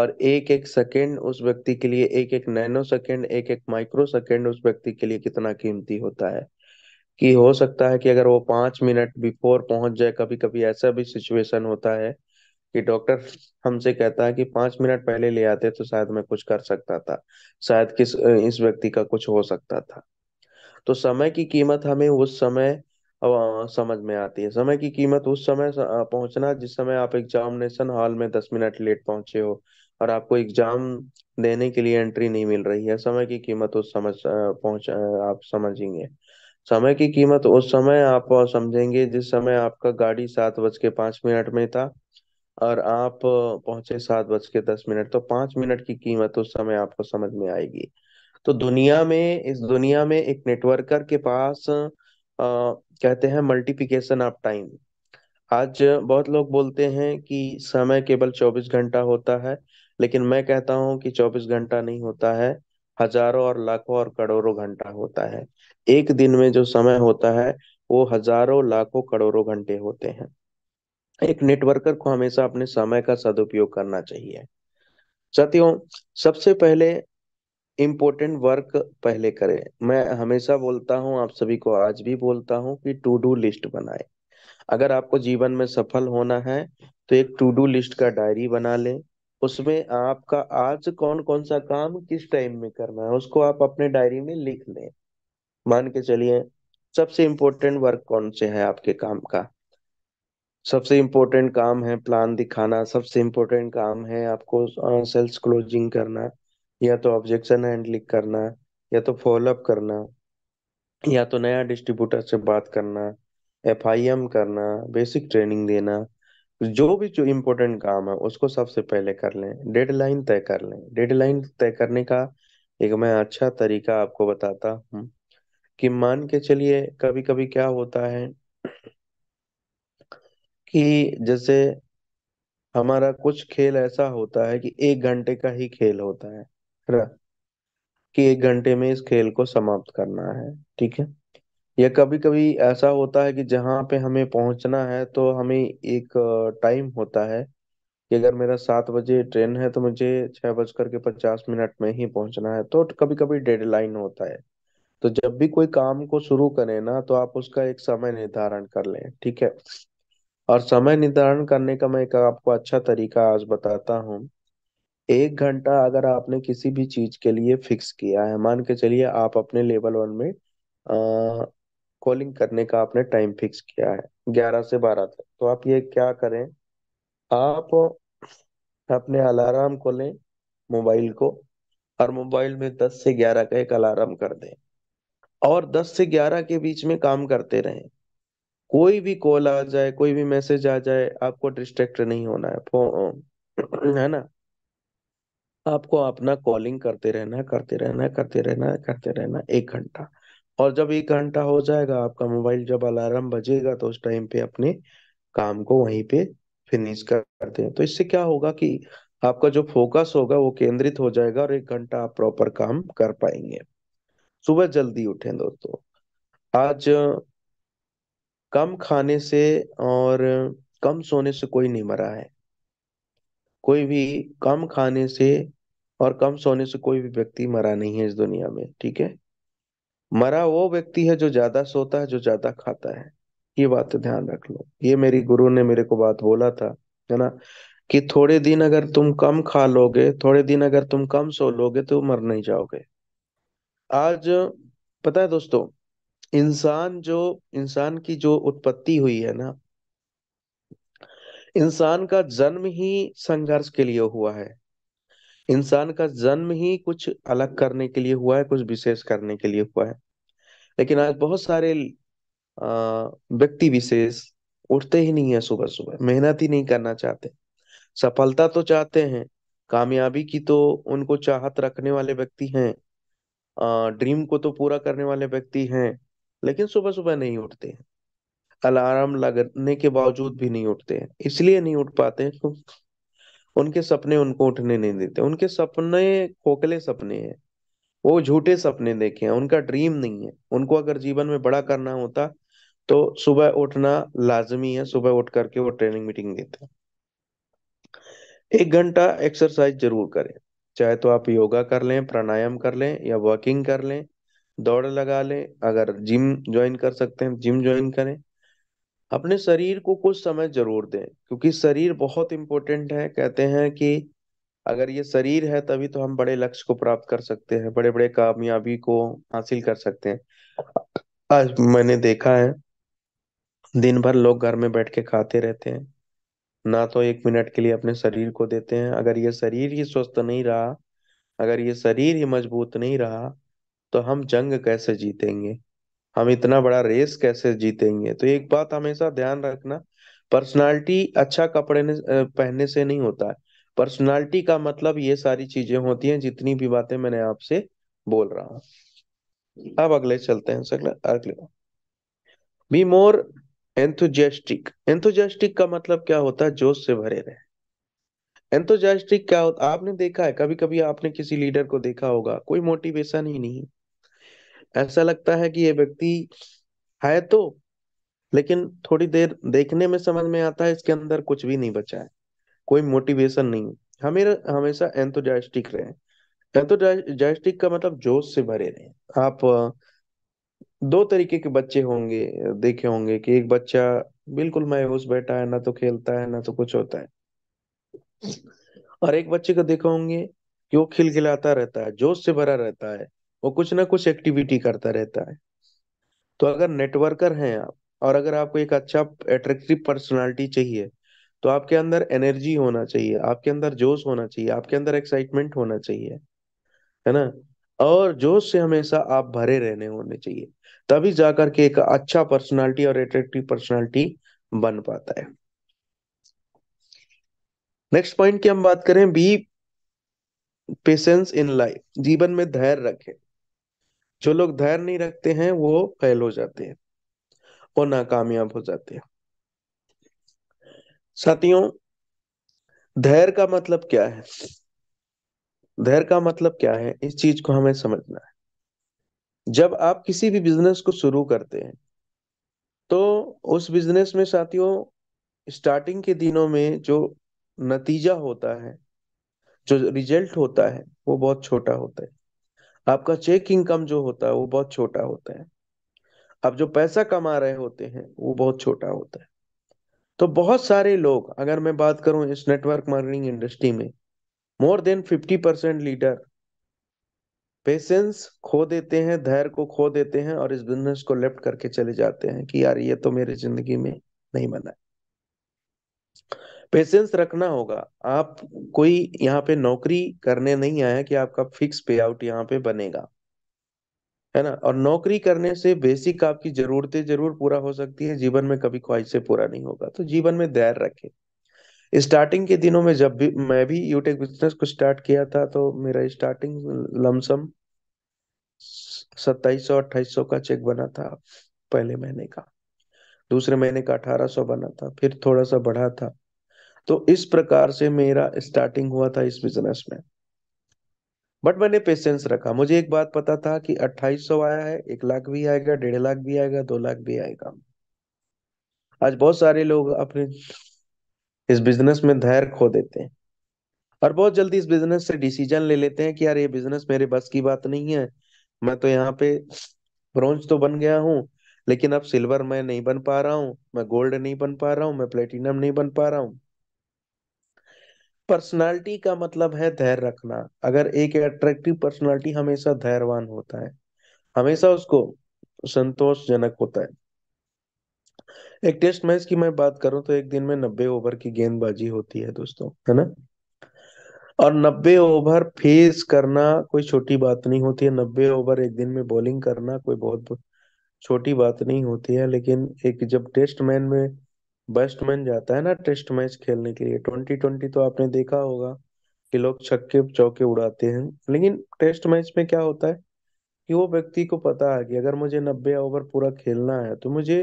Speaker 1: और एक एक सेकेंड उस व्यक्ति के लिए एक एक नैनो सेकेंड एक एक माइक्रो सेकेंड उस व्यक्ति के लिए कितना कीमती होता है कि हो सकता है कि अगर वो पांच मिनट बिफोर पहुंच जाए कभी कभी ऐसा भी सिचुएशन होता है कि डॉक्टर हमसे कहता है कि पांच मिनट पहले ले आते तो शायद मैं कुछ कर सकता था शायद किस इस व्यक्ति का कुछ हो सकता था तो समय की कीमत हमें उस समय समझ में आती है समय की कीमत उस समय पहुंचना जिस समय आप एग्जामिनेशन हॉल में दस मिनट लेट पहुंचे हो और आपको एग्जाम देने के लिए एंट्री नहीं मिल रही है समय की कीमत उस समझ पहुंच आप समझेंगे समय की कीमत उस समय आप समझेंगे जिस समय आपका गाड़ी सात बज के पांच मिनट में था और आप पहुंचे सात बज के दस मिनट तो पांच मिनट की कीमत उस समय आपको समझ में आएगी तो दुनिया में इस दुनिया में एक नेटवर्कर के पास आ, कहते हैं मल्टीप्लिकेशन ऑफ टाइम आज बहुत लोग बोलते हैं कि समय केवल चौबीस घंटा होता है लेकिन मैं कहता हूं कि चौबीस घंटा नहीं होता है हजारों और लाखों और करोड़ों घंटा होता है एक दिन में जो समय होता है वो हजारों लाखों करोड़ों घंटे होते हैं एक नेटवर्कर को हमेशा अपने समय का सदुपयोग करना चाहिए साथियों सबसे पहले इम्पोर्टेंट वर्क पहले करें मैं हमेशा बोलता हूं आप सभी को आज भी बोलता हूं कि टू डू लिस्ट बनाएं अगर आपको जीवन में सफल होना है तो एक टू डू लिस्ट का डायरी बना लें उसमें आपका आज कौन कौन सा काम किस टाइम में करना है उसको आप अपने डायरी में लिख लें मान के चलिए सबसे इम्पोर्टेंट वर्क कौन से है आपके काम का सबसे इम्पोर्टेंट काम है प्लान दिखाना सबसे इम्पोर्टेंट काम है आपको सेल्स क्लोजिंग करना या तो ऑब्जेक्शन हैंडलिंग करना या तो फॉलोअप करना या तो नया डिस्ट्रीब्यूटर से बात करना एफ करना बेसिक ट्रेनिंग देना जो भी जो इम्पोर्टेंट काम है उसको सबसे पहले कर लें डेडलाइन तय कर लें डेडलाइन तय करने का एक मैं अच्छा तरीका आपको बताता हूँ कि मान के चलिए कभी कभी क्या होता है कि जैसे हमारा कुछ खेल ऐसा होता है कि एक घंटे का ही खेल होता है कि एक घंटे में इस खेल को समाप्त करना है ठीक है या कभी कभी ऐसा होता है कि जहां पे हमें पहुंचना है तो हमें एक टाइम होता है कि अगर मेरा सात बजे ट्रेन है तो मुझे छह बजकर के पचास मिनट में ही पहुंचना है तो कभी कभी डेडलाइन होता है तो जब भी कोई काम को शुरू करें ना तो आप उसका एक समय निर्धारण कर लें ठीक है और समय निर्धारण करने का मैं एक आपको अच्छा तरीका आज बताता हूँ एक घंटा अगर आपने किसी भी चीज के लिए फिक्स किया है मान के चलिए आप अपने लेवल वन में कॉलिंग करने का आपने टाइम फिक्स किया है ग्यारह से बारह तक तो आप ये क्या करें आप अपने अलार्म को लें मोबाइल को और मोबाइल में दस से ग्यारह का एक अलार्म कर दें और दस से ग्यारह के बीच में काम करते रहें कोई भी कॉल आ जाए कोई भी मैसेज आ जाए आपको डिस्ट्रैक्ट नहीं होना है है ना आपको अपना कॉलिंग करते रहना करते रहना करते रहना करते रहना एक घंटा और जब एक घंटा हो जाएगा आपका मोबाइल जब अलार्म बजेगा तो उस टाइम पे अपने काम को वहीं पे फिनिश करते हैं तो इससे क्या होगा कि आपका जो फोकस होगा वो केंद्रित हो जाएगा और एक घंटा आप प्रॉपर काम कर पाएंगे सुबह जल्दी उठें दोस्तों आज कम खाने से और कम सोने से कोई नहीं मरा है कोई भी कम खाने से और कम सोने से कोई भी व्यक्ति मरा नहीं है इस दुनिया में ठीक है मरा वो व्यक्ति है जो ज्यादा सोता है जो ज्यादा खाता है ये बात तो ध्यान रख लो ये मेरी गुरु ने मेरे को बात बोला था है ना कि थोड़े दिन अगर तुम कम खा लोगे थोड़े दिन अगर तुम कम सो लोगे तो मर नहीं जाओगे आज पता है दोस्तों इंसान जो इंसान की जो उत्पत्ति हुई है ना इंसान का जन्म ही संघर्ष के लिए हुआ है इंसान का जन्म ही कुछ अलग करने के लिए हुआ है कुछ विशेष करने के लिए हुआ है लेकिन आज बहुत सारे व्यक्ति विशेष उठते ही नहीं है सुबह सुबह मेहनत ही नहीं करना चाहते सफलता तो चाहते हैं कामयाबी की तो उनको चाहत रखने वाले व्यक्ति हैं ड्रीम को तो पूरा करने वाले व्यक्ति हैं लेकिन सुबह सुबह नहीं उठते हैं अलार्म लगने के बावजूद भी नहीं उठते हैं इसलिए नहीं उठ पाते हैं क्योंकि उनके सपने उनको उठने नहीं देते उनके सपने खोखले सपने हैं वो झूठे सपने देखे हैं उनका ड्रीम नहीं है उनको अगर जीवन में बड़ा करना होता तो सुबह उठना लाजमी है सुबह उठ करके वो ट्रेनिंग मीटिंग देते हैं एक घंटा एक्सरसाइज जरूर करें चाहे तो आप योगा कर लें प्राणायाम कर लें या वॉकिंग कर लें दौड़ लगा लें अगर जिम ज्वाइन कर सकते हैं जिम ज्वाइन करें अपने शरीर को कुछ समय जरूर दें क्योंकि शरीर बहुत इंपॉर्टेंट है कहते हैं कि अगर ये शरीर है तभी तो हम बड़े लक्ष्य को प्राप्त कर सकते हैं बड़े बड़े कामयाबी को हासिल कर सकते हैं आज मैंने देखा है दिन भर लोग घर में बैठ के खाते रहते हैं ना तो एक मिनट के लिए अपने शरीर को देते हैं अगर ये शरीर ही स्वस्थ नहीं रहा अगर ये शरीर ही मजबूत नहीं रहा तो हम जंग कैसे जीतेंगे हम इतना बड़ा रेस कैसे जीतेंगे तो एक बात हमेशा ध्यान रखना पर्सनालिटी अच्छा कपड़े पहनने से नहीं होता है पर्सनालिटी का मतलब ये सारी चीजें होती हैं जितनी भी बातें मैंने आपसे बोल रहा हूँ अब अगले चलते हैं अगले अगले बी मोर एंथुजेस्टिक एंथुजेस्टिक का मतलब क्या होता है जोश से भरे रहे एंथुजेस्टिक क्या होता आपने देखा है कभी कभी आपने किसी लीडर को देखा होगा कोई मोटिवेशन ही नहीं ऐसा लगता है कि ये व्यक्ति है तो लेकिन थोड़ी देर देखने में समझ में आता है इसके अंदर कुछ भी नहीं बचा है कोई मोटिवेशन नहीं है हमें हमेशा एंथोजाइस्टिक रहे एंथोजाइस्टिक का मतलब जोश से भरे रहे आप दो तरीके के बच्चे होंगे देखे होंगे कि एक बच्चा बिल्कुल मायूस बैठा है ना तो खेलता है ना तो कुछ होता है और एक बच्चे को देखे होंगे कि वो खिलखिलाता रहता है जोश से भरा रहता है वो कुछ ना कुछ एक्टिविटी करता रहता है तो अगर नेटवर्कर हैं आप और अगर आपको एक अच्छा एट्रेक्टिव पर्सनालिटी चाहिए तो आपके अंदर एनर्जी होना चाहिए आपके अंदर जोश होना चाहिए आपके अंदर एक्साइटमेंट होना चाहिए है ना और जोश से हमेशा आप भरे रहने होने चाहिए तभी जाकर के एक अच्छा पर्सनालिटी और एट्रेक्टिव पर्सनालिटी बन पाता है नेक्स्ट पॉइंट की हम बात करें बी पेशेंस इन लाइफ जीवन में धैर्य रखें जो लोग धैर्य नहीं रखते हैं वो फेल हो जाते हैं और नाकामयाब हो जाते हैं साथियों धैर्य का मतलब क्या है धैर्य का मतलब क्या है इस चीज को हमें समझना है जब आप किसी भी बिजनेस को शुरू करते हैं तो उस बिजनेस में साथियों स्टार्टिंग के दिनों में जो नतीजा होता है जो रिजल्ट होता है वो बहुत छोटा होता है आपका चेक इनकम जो होता है वो बहुत छोटा होता है आप जो पैसा कमा रहे होते हैं वो बहुत छोटा होता है तो बहुत सारे लोग अगर मैं बात करूं इस नेटवर्क मार्केटिंग इंडस्ट्री में more than fifty percent leader patience खो देते हैं धैर्य को खो देते हैं और इस बिजनेस को लेफ्ट करके चले जाते हैं कि यार ये तो मेरी जिंदगी में नहीं बना पेशेंस रखना होगा आप कोई यहाँ पे नौकरी करने नहीं आया कि आपका फिक्स पे आउट यहाँ पे बनेगा है ना और नौकरी करने से बेसिक आपकी जरूरतें जरूर पूरा हो सकती है जीवन में कभी ख्वाहिश से पूरा नहीं होगा तो जीवन में धैर्य रखें स्टार्टिंग के दिनों में जब भी मैं भी यूटेक बिजनेस e को स्टार्ट किया था तो मेरा स्टार्टिंग लमसम सत्ताईस सौ अट्ठाईस सौ का चेक बना था पहले महीने का दूसरे महीने का अठारह सौ बना था फिर थोड़ा सा बढ़ा था तो इस प्रकार से मेरा स्टार्टिंग हुआ था इस बिजनेस में बट मैंने पेशेंस रखा मुझे एक बात पता था कि अट्ठाईस सौ आया है एक लाख भी आएगा डेढ़ लाख भी आएगा दो लाख भी आएगा आज बहुत सारे लोग अपने इस बिजनेस में धैर्य खो देते हैं और बहुत जल्दी इस बिजनेस से डिसीजन ले लेते हैं कि यार ये बिजनेस मेरे बस की बात नहीं है मैं तो यहाँ पे ब्रॉन्ज तो बन गया हूँ लेकिन अब सिल्वर मैं नहीं बन पा रहा हूँ मैं गोल्ड नहीं बन पा रहा हूँ मैं प्लेटिनम नहीं बन पा रहा हूँ पर्सनालिटी का मतलब है धैर्य रखना अगर एक अट्रैक्टिव पर्सनालिटी हमेशा धैर्यवान होता है हमेशा उसको संतोषजनक होता है एक टेस्ट मैच की मैं बात करूं तो एक दिन में नब्बे ओवर की गेंदबाजी होती है दोस्तों है ना और नब्बे ओवर फेस करना कोई छोटी बात नहीं होती है नब्बे ओवर एक दिन में बॉलिंग करना कोई बहुत छोटी बात नहीं होती है लेकिन एक जब टेस्ट मैच में बैट्समैन जाता है ना टेस्ट मैच खेलने के लिए ट्वेंटी ट्वेंटी तो आपने देखा होगा कि लोग छक्के चौके उड़ाते हैं लेकिन टेस्ट मैच में क्या होता है कि वो व्यक्ति को पता है कि अगर मुझे नब्बे ओवर पूरा खेलना है तो मुझे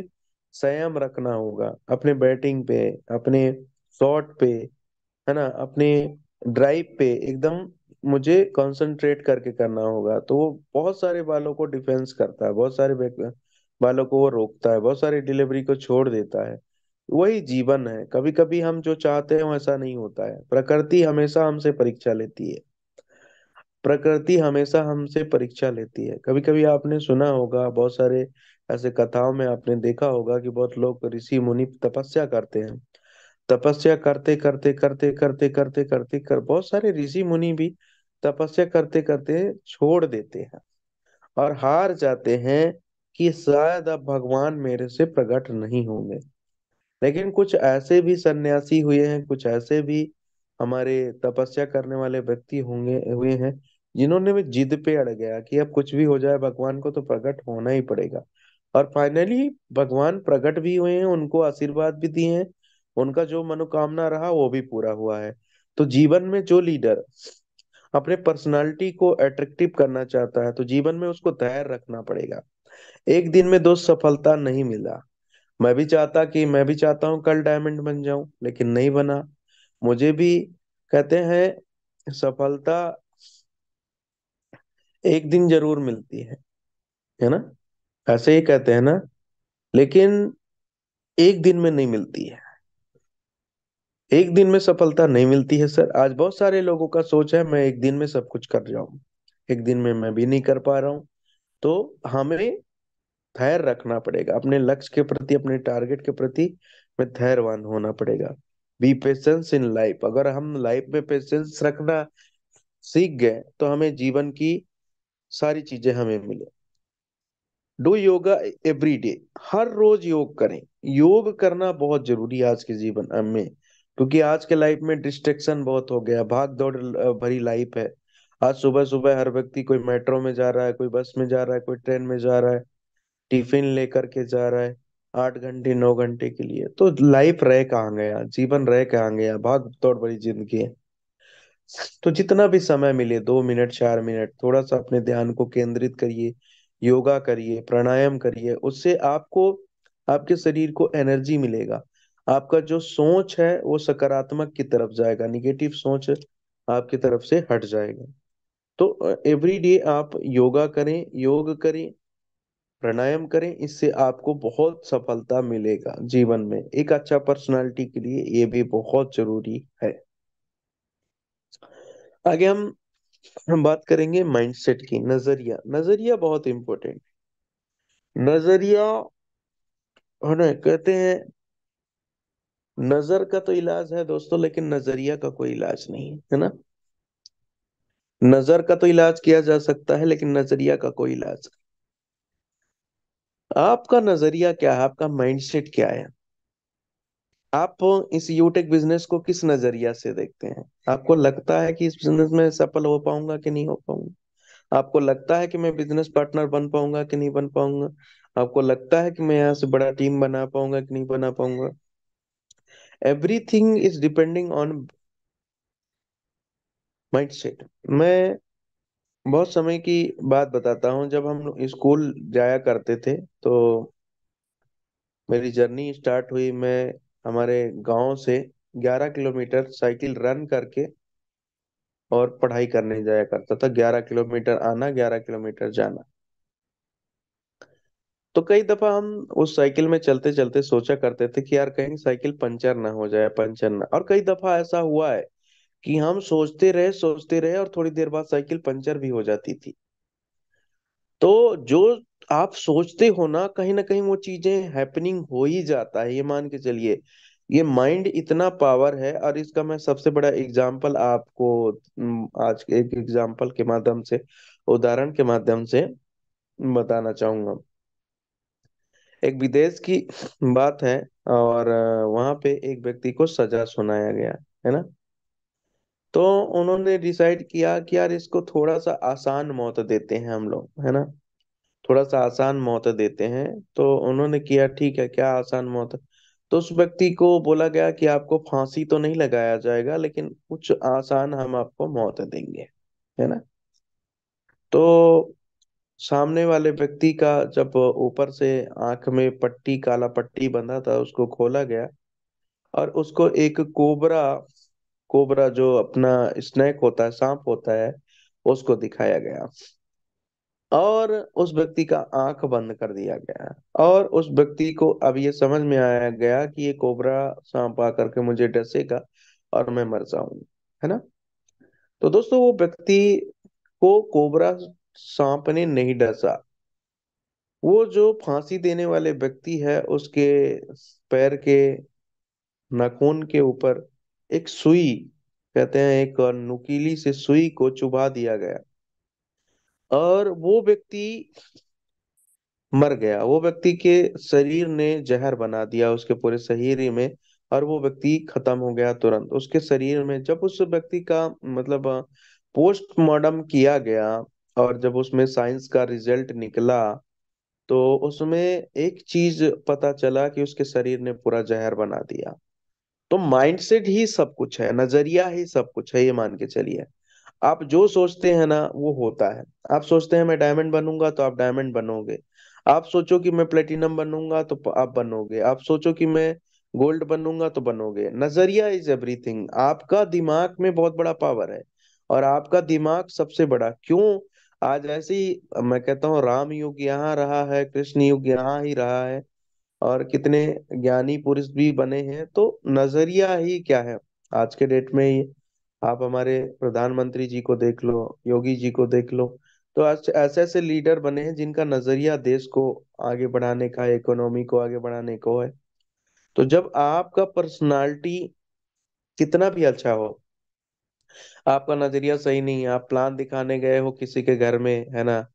Speaker 1: संयम रखना होगा अपने बैटिंग पे अपने शॉट पे है ना अपने ड्राइव पे एकदम मुझे कंसंट्रेट करके करना होगा तो वो बहुत सारे बालों को डिफेंस करता है बहुत सारे बालों को वो रोकता है बहुत सारी डिलीवरी को छोड़ देता है वही जीवन है कभी कभी हम जो चाहते हैं वैसा नहीं होता है प्रकृति हमेशा हमसे परीक्षा लेती है प्रकृति हमेशा हमसे परीक्षा लेती है कभी कभी आपने सुना होगा बहुत सारे ऐसे कथाओं में आपने देखा होगा कि बहुत लोग ऋषि मुनि तपस्या करते हैं तपस्या करते करते करते करते करते करते कर बहुत सारे ऋषि मुनि भी तपस्या करते करते छोड़ देते हैं और हार जाते हैं कि शायद अब भगवान मेरे से प्रकट नहीं होंगे लेकिन कुछ ऐसे भी सन्यासी हुए हैं कुछ ऐसे भी हमारे तपस्या करने वाले व्यक्ति होंगे हुए हैं जिन्होंने भी जिद पे अड़ गया कि अब कुछ भी हो जाए भगवान को तो प्रकट होना ही पड़ेगा और फाइनली भगवान प्रकट भी हुए हैं उनको आशीर्वाद भी दिए हैं उनका जो मनोकामना रहा वो भी पूरा हुआ है तो जीवन में जो लीडर अपने पर्सनालिटी को अट्रैक्टिव करना चाहता है तो जीवन में उसको धैर्य रखना पड़ेगा एक दिन में दोस्त सफलता नहीं मिला मैं भी चाहता कि मैं भी चाहता हूँ कल डायमंड बन जाऊं लेकिन नहीं बना मुझे भी कहते हैं सफलता एक दिन जरूर मिलती है है ना ऐसे ही कहते हैं ना लेकिन एक दिन में नहीं मिलती है एक दिन में सफलता नहीं मिलती है सर आज बहुत सारे लोगों का सोच है मैं एक दिन में सब कुछ कर जाऊं एक दिन में मैं भी नहीं कर पा रहा हूं तो हमें धैर्य रखना पड़ेगा अपने लक्ष्य के प्रति अपने टारगेट के प्रति में धैर्यवान होना पड़ेगा बी पेशेंस इन लाइफ अगर हम लाइफ में पेशेंस रखना सीख गए तो हमें जीवन की सारी चीजें हमें मिले डू योगा एवरी डे हर रोज योग करें योग करना बहुत जरूरी है आज के जीवन में क्योंकि आज के लाइफ में डिस्ट्रेक्शन बहुत हो गया भाग दौड़ भरी लाइफ है आज सुबह सुबह हर व्यक्ति कोई मेट्रो में जा रहा है कोई बस में जा रहा है कोई ट्रेन में जा रहा है टिफिन लेकर के जा रहा है आठ घंटे नौ घंटे के लिए तो लाइफ रह कहाँ गया जीवन रह कहाँ गया भाग दौड़ बड़ी जिंदगी है तो जितना भी समय मिले दो मिनट चार मिनट थोड़ा सा अपने ध्यान को केंद्रित करिए योगा करिए प्राणायाम करिए उससे आपको आपके शरीर को एनर्जी मिलेगा आपका जो सोच है वो सकारात्मक की तरफ जाएगा निगेटिव सोच आपकी तरफ से हट जाएगा तो एवरी डे आप योगा करें योग करें प्राणायाम करें इससे आपको बहुत सफलता मिलेगा जीवन में एक अच्छा पर्सनालिटी के लिए ये भी बहुत जरूरी है आगे हम हम बात करेंगे माइंडसेट की नजरिया नजरिया बहुत इंपॉर्टेंट नजरिया है ना कहते हैं नजर का तो इलाज है दोस्तों लेकिन नजरिया का कोई इलाज नहीं है ना नजर का तो इलाज किया जा सकता है लेकिन नजरिया का कोई इलाज आपका नजरिया क्या है आपका माइंडसेट क्या है आप इस यूटेक बिजनेस को किस नजरिया से देखते हैं आपको लगता है कि इस बिजनेस में सफल हो पाऊंगा कि नहीं हो पाऊंगा आपको लगता है कि मैं बिजनेस पार्टनर बन पाऊंगा कि नहीं बन पाऊंगा आपको लगता है कि मैं यहाँ से बड़ा टीम बना पाऊंगा कि नहीं बना पाऊंगा everything is depending on mindset मैं बहुत समय की बात बताता हूँ जब हम स्कूल जाया करते थे तो मेरी जर्नी स्टार्ट हुई मैं हमारे गांव से 11 किलोमीटर साइकिल रन करके और पढ़ाई करने जाया करता था 11 किलोमीटर आना 11 किलोमीटर जाना तो कई दफा हम उस साइकिल में चलते चलते सोचा करते थे कि यार कहीं साइकिल पंचर ना हो जाए पंचर ना और कई दफा ऐसा हुआ है कि हम सोचते रहे सोचते रहे और थोड़ी देर बाद साइकिल पंचर भी हो जाती थी तो जो आप सोचते हो ना कहीं ना कहीं वो चीजें हैपनिंग हो ही जाता है ये मान के चलिए ये माइंड इतना पावर है और इसका मैं सबसे बड़ा एग्जाम्पल आपको आज के एक एग्जाम्पल के माध्यम से उदाहरण के माध्यम से बताना चाहूंगा एक विदेश की बात है और वहां पे एक व्यक्ति को सजा सुनाया गया है ना तो उन्होंने डिसाइड किया कि यार इसको थोड़ा सा आसान मौत देते हैं हम लोग है ना थोड़ा सा आसान मौत देते हैं तो उन्होंने किया ठीक है क्या आसान मौत तो उस व्यक्ति को बोला गया कि आपको फांसी तो नहीं लगाया जाएगा लेकिन कुछ आसान हम आपको मौत देंगे है ना तो सामने वाले व्यक्ति का जब ऊपर से आंख में पट्टी काला पट्टी बंधा था उसको खोला गया और उसको एक कोबरा कोबरा जो अपना स्नेक होता है सांप होता है उसको दिखाया गया और उस व्यक्ति का आंख बंद कर दिया गया और उस व्यक्ति को अब ये समझ में आया गया कि ये कोबरा सांप आकर के मुझे डसेगा और मैं मर जाऊंगा है ना तो दोस्तों वो व्यक्ति को कोबरा सांप ने नहीं डसा वो जो फांसी देने वाले व्यक्ति है उसके पैर के नाखून के ऊपर एक सुई कहते हैं एक नुकीली से सुई को चुभा दिया गया और वो व्यक्ति मर गया वो व्यक्ति के शरीर ने जहर बना दिया उसके पूरे शरीर में और वो व्यक्ति खत्म हो गया तुरंत उसके शरीर में जब उस व्यक्ति का मतलब पोस्टमार्टम किया गया और जब उसमें साइंस का रिजल्ट निकला तो उसमें एक चीज पता चला कि उसके शरीर ने पूरा जहर बना दिया तो माइंडसेट ही सब कुछ है नजरिया ही सब कुछ है ये मान के चलिए आप जो सोचते हैं ना वो होता है आप सोचते हैं मैं डायमंड बनूंगा तो आप डायमंड बनोगे आप सोचो कि मैं प्लेटिनम बनूंगा तो आप बनोगे आप सोचो कि मैं गोल्ड बनूंगा तो बनोगे नजरिया इज एवरीथिंग आपका दिमाग में बहुत बड़ा पावर है और आपका दिमाग सबसे बड़ा क्यों आज ऐसे ही मैं कहता हूँ राम युग यहाँ रहा है कृष्ण युग यहाँ ही रहा है और कितने ज्ञानी पुरुष भी बने हैं तो नजरिया ही क्या है आज के डेट में ही आप हमारे प्रधानमंत्री जी को देख लो योगी जी को देख लो तो आज ऐसे ऐसे लीडर बने हैं जिनका नजरिया देश को आगे बढ़ाने का इकोनॉमी को आगे बढ़ाने को है तो जब आपका पर्सनालिटी कितना भी अच्छा हो आपका नजरिया सही नहीं है आप प्लान दिखाने गए हो किसी के घर में है ना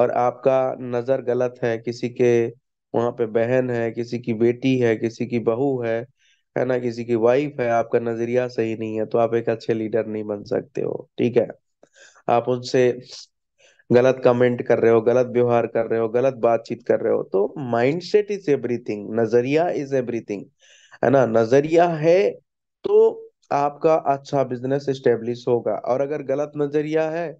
Speaker 1: और आपका नजर गलत है किसी के वहां पे बहन है किसी की बेटी है किसी की बहू है है ना किसी की वाइफ है आपका नजरिया सही नहीं है तो आप एक अच्छे लीडर नहीं बन सकते हो ठीक है आप उनसे गलत कमेंट कर रहे हो गलत व्यवहार कर रहे हो गलत बातचीत कर रहे हो तो माइंड सेट इज एवरीथिंग नजरिया इज एवरीथिंग है ना नजरिया है तो आपका अच्छा बिजनेस स्टेब्लिश होगा और अगर गलत नजरिया है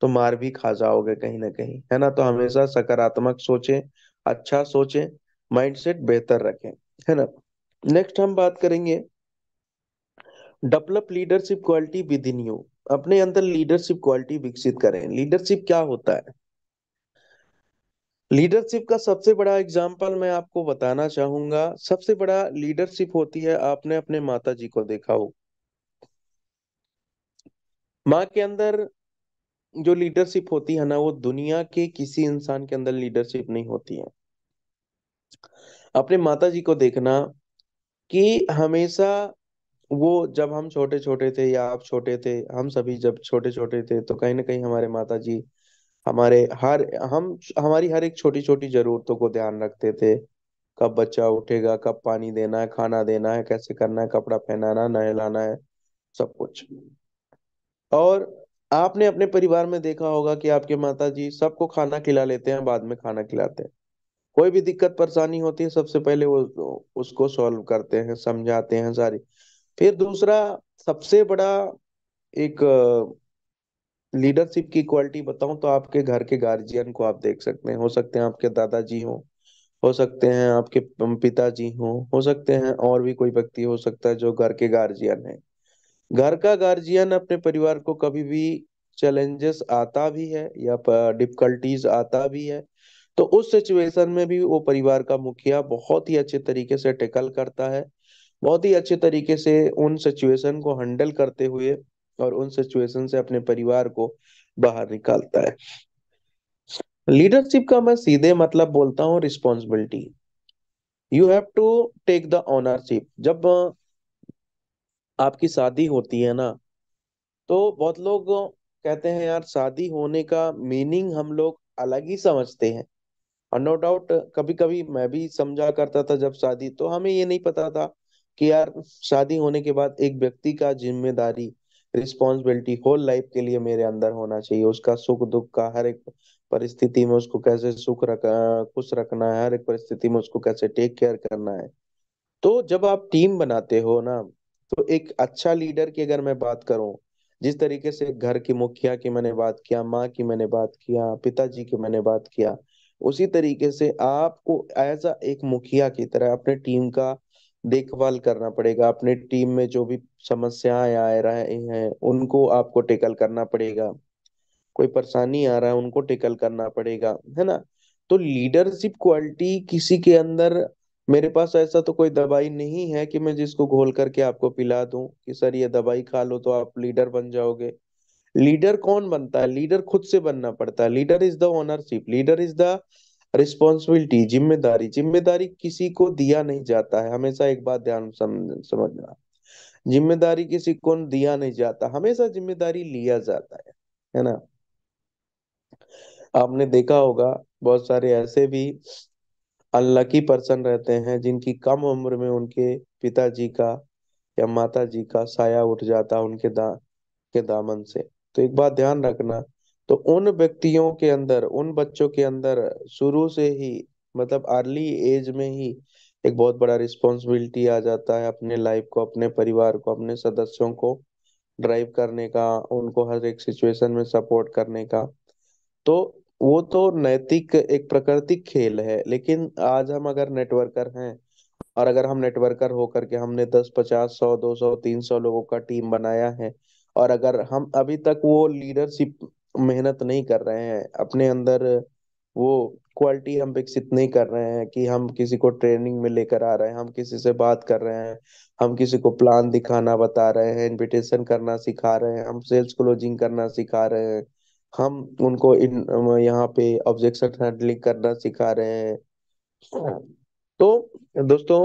Speaker 1: तो मार भी खा जाओगे कहीं ना कहीं है ना तो हमेशा सकारात्मक सोचें अच्छा सोचें माइंडसेट बेहतर रखें है ना नेक्स्ट हम बात करेंगे develop leadership quality within you अपने अंदर लीडरशिप क्वालिटी विकसित करें लीडरशिप क्या होता है लीडरशिप का सबसे बड़ा एग्जाम्पल मैं आपको बताना चाहूंगा सबसे बड़ा लीडरशिप होती है आपने अपने माता जी को देखा हो माँ के अंदर जो लीडरशिप होती है ना वो दुनिया के किसी इंसान के अंदर लीडरशिप नहीं होती है अपने माता जी को देखना कि हमेशा वो जब हम छोटे छोटे थे या आप छोटे थे हम सभी जब छोटे छोटे थे तो कहीं ना कहीं हमारे माता जी हमारे हर हम हमारी हर एक छोटी छोटी जरूरतों को ध्यान रखते थे कब बच्चा उठेगा कब पानी देना है खाना देना है कैसे करना है कपड़ा पहनाना नहलाना है सब कुछ और आपने अपने परिवार में देखा होगा कि आपके माता जी सबको खाना खिला लेते हैं बाद में खाना खिलाते हैं कोई भी दिक्कत परेशानी होती है सबसे पहले वो उसको सॉल्व करते हैं समझाते हैं सारी फिर दूसरा सबसे बड़ा एक लीडरशिप की क्वालिटी बताऊं तो आपके घर के गार्जियन को आप देख सकते हैं हो सकते हैं आपके दादाजी हो हो सकते हैं आपके पिताजी हों हो सकते हैं और भी कोई व्यक्ति हो सकता है जो घर के गार्जियन है घर का गार्जियन अपने परिवार को कभी भी चैलेंजेस आता भी है या डिफिकल्टीज आता भी है तो उस सिचुएशन में भी वो परिवार का मुखिया बहुत ही अच्छे तरीके से टेकल करता है बहुत ही अच्छे तरीके से उन सिचुएशन को हैंडल करते हुए और उन सिचुएशन से अपने परिवार को बाहर निकालता है लीडरशिप का मैं सीधे मतलब बोलता हूँ responsibility you have to take the ownership जब आपकी शादी होती है ना तो बहुत लोग कहते हैं यार शादी होने का मीनिंग हम लोग अलग ही समझते हैं और नो डाउट कभी कभी मैं भी समझा करता था जब शादी तो हमें ये नहीं पता था कि यार शादी होने के बाद एक व्यक्ति का जिम्मेदारी रिस्पॉन्सिबिलिटी होल लाइफ के लिए मेरे अंदर होना चाहिए उसका सुख दुख का हर एक परिस्थिति में उसको कैसे सुख रख खुश रखना है हर एक परिस्थिति में उसको कैसे टेक केयर करना है तो जब आप टीम बनाते हो ना तो एक अच्छा लीडर की अगर मैं बात करूं जिस तरीके से घर की मुखिया की मैंने बात किया माँ की मैंने बात किया पिताजी की मैंने बात किया उसी तरीके से आपको एज अ एक मुखिया की तरह अपने टीम का देखभाल करना पड़ेगा अपने टीम में जो भी समस्याएं आ रहे हैं उनको आपको टेकल करना पड़ेगा कोई परेशानी आ रहा है उनको टेकल करना पड़ेगा है ना तो लीडरशिप क्वालिटी किसी के अंदर मेरे पास ऐसा तो कोई दवाई नहीं है कि मैं जिसको घोल करके आपको पिला दूं कि सर ये दवाई खा लो तो आप लीडर बन जाओगे लीडर कौन बनता है लीडर खुद से बनना पड़ता है leader is the ownership leader is the responsibility जिम्मेदारी जिम्मेदारी किसी को दिया नहीं जाता है हमेशा एक बात ध्यान समझना जिम्मेदारी किसी को दिया नहीं जाता हमेशा जिम्मेदारी लिया जाता है है ना आपने देखा होगा बहुत सारे ऐसे भी अनलकी पर्सन रहते हैं जिनकी कम उम्र में उनके पिताजी का या माता जी का साया उठ जाता है उनके दा के दामन से तो एक बात ध्यान रखना तो उन व्यक्तियों के अंदर उन बच्चों के अंदर शुरू से ही मतलब अर्ली एज में ही एक बहुत बड़ा रिस्पॉन्सिबिलिटी आ जाता है अपने लाइफ को अपने परिवार को अपने सदस्यों को ड्राइव करने का उनको हर एक सिचुएशन में सपोर्ट करने का तो वो तो नैतिक एक प्रकृतिक खेल है लेकिन आज हम अगर नेटवर्कर हैं और अगर हम नेटवर्कर होकर के हमने दस पचास सौ दो सौ तीन सौ लोगों का टीम बनाया है और अगर हम अभी तक वो लीडरशिप मेहनत नहीं कर रहे हैं अपने अंदर वो क्वालिटी हम विकसित नहीं कर रहे हैं कि हम किसी को ट्रेनिंग में लेकर आ रहे हैं हम किसी से बात कर रहे हैं हम किसी को प्लान दिखाना बता रहे हैं इनविटेशन करना सिखा रहे हैं हम सेल्स क्लोजिंग करना सिखा रहे हैं हम उनको इन यहाँ पे ऑब्जेक्शन हैंडलिंग करना सिखा रहे हैं तो दोस्तों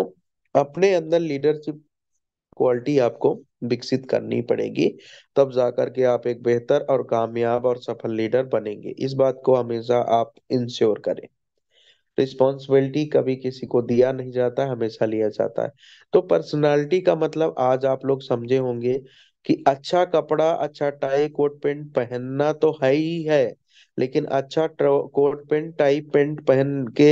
Speaker 1: अपने अंदर लीडरशिप क्वालिटी आपको विकसित करनी पड़ेगी तब जाकर के आप एक बेहतर और कामयाब और सफल लीडर बनेंगे इस बात को हमेशा आप इंश्योर करें रिस्पॉन्सिबिलिटी कभी किसी को दिया नहीं जाता हमेशा लिया जाता है तो पर्सनालिटी का मतलब आज आप लोग समझे होंगे कि अच्छा कपड़ा अच्छा टाई कोट पेंट पहनना तो है ही है लेकिन अच्छा कोट पेंट टाई पेंट पहन के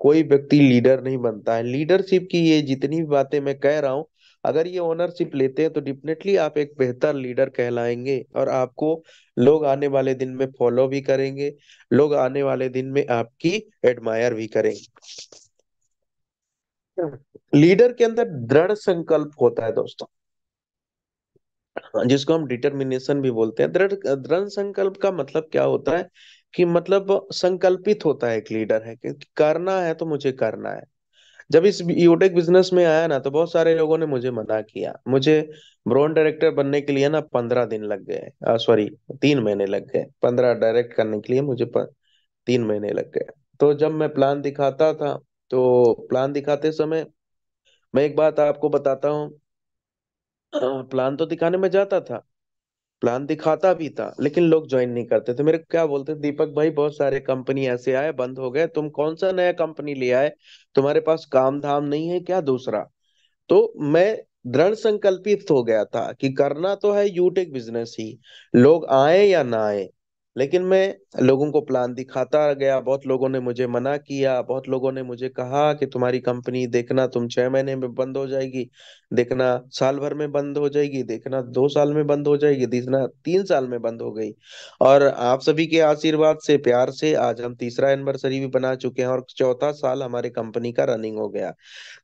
Speaker 1: कोई व्यक्ति लीडर नहीं बनता है लीडरशिप की ये जितनी भी बातें मैं कह रहा हूँ अगर ये ओनरशिप लेते हैं तो डेफिनेटली आप एक बेहतर लीडर कहलाएंगे और आपको लोग आने वाले दिन में फॉलो भी करेंगे लोग आने वाले दिन में आपकी एडमायर भी करेंगे अच्छा। लीडर के अंदर दृढ़ संकल्प होता है दोस्तों हाँ, जिसको हम डिटर्मिनेशन भी बोलते हैं दृढ़ दृढ़ संकल्प का मतलब क्या होता है कि मतलब संकल्पित होता है एक लीडर है कि करना है तो मुझे करना है जब इस यूटेक बिजनेस में आया ना तो बहुत सारे लोगों ने मुझे मना किया मुझे ब्रोन डायरेक्टर बनने के लिए ना पंद्रह दिन लग गए सॉरी तीन महीने लग गए पंद्रह डायरेक्ट करने के लिए मुझे तीन महीने लग गए तो जब मैं प्लान दिखाता था तो प्लान दिखाते समय मैं एक बात आपको बताता हूँ प्लान हाँ, तो दिखाने में जाता था प्लान दिखाता भी था लेकिन लोग ज्वाइन नहीं करते थे मेरे क्या बोलते दीपक भाई बहुत सारे कंपनी ऐसे आए बंद हो गए तुम कौन सा नया कंपनी ले आए तुम्हारे पास काम धाम नहीं है क्या दूसरा तो मैं दृढ़ संकल्पित हो गया था कि करना तो है यूटेक बिजनेस ही लोग आए या ना आए लेकिन मैं लोगों को प्लान दिखाता गया बहुत लोगों ने मुझे मना किया बहुत लोगों ने मुझे कहा कि तुम्हारी कंपनी देखना तुम छह महीने में बंद हो जाएगी देखना साल भर में बंद हो जाएगी देखना दो साल में बंद हो जाएगी देखना तीन साल में बंद हो गई और आप सभी के आशीर्वाद से प्यार से आज हम तीसरा एनिवर्सरी भी बना चुके हैं और चौथा साल हमारे कंपनी का रनिंग हो गया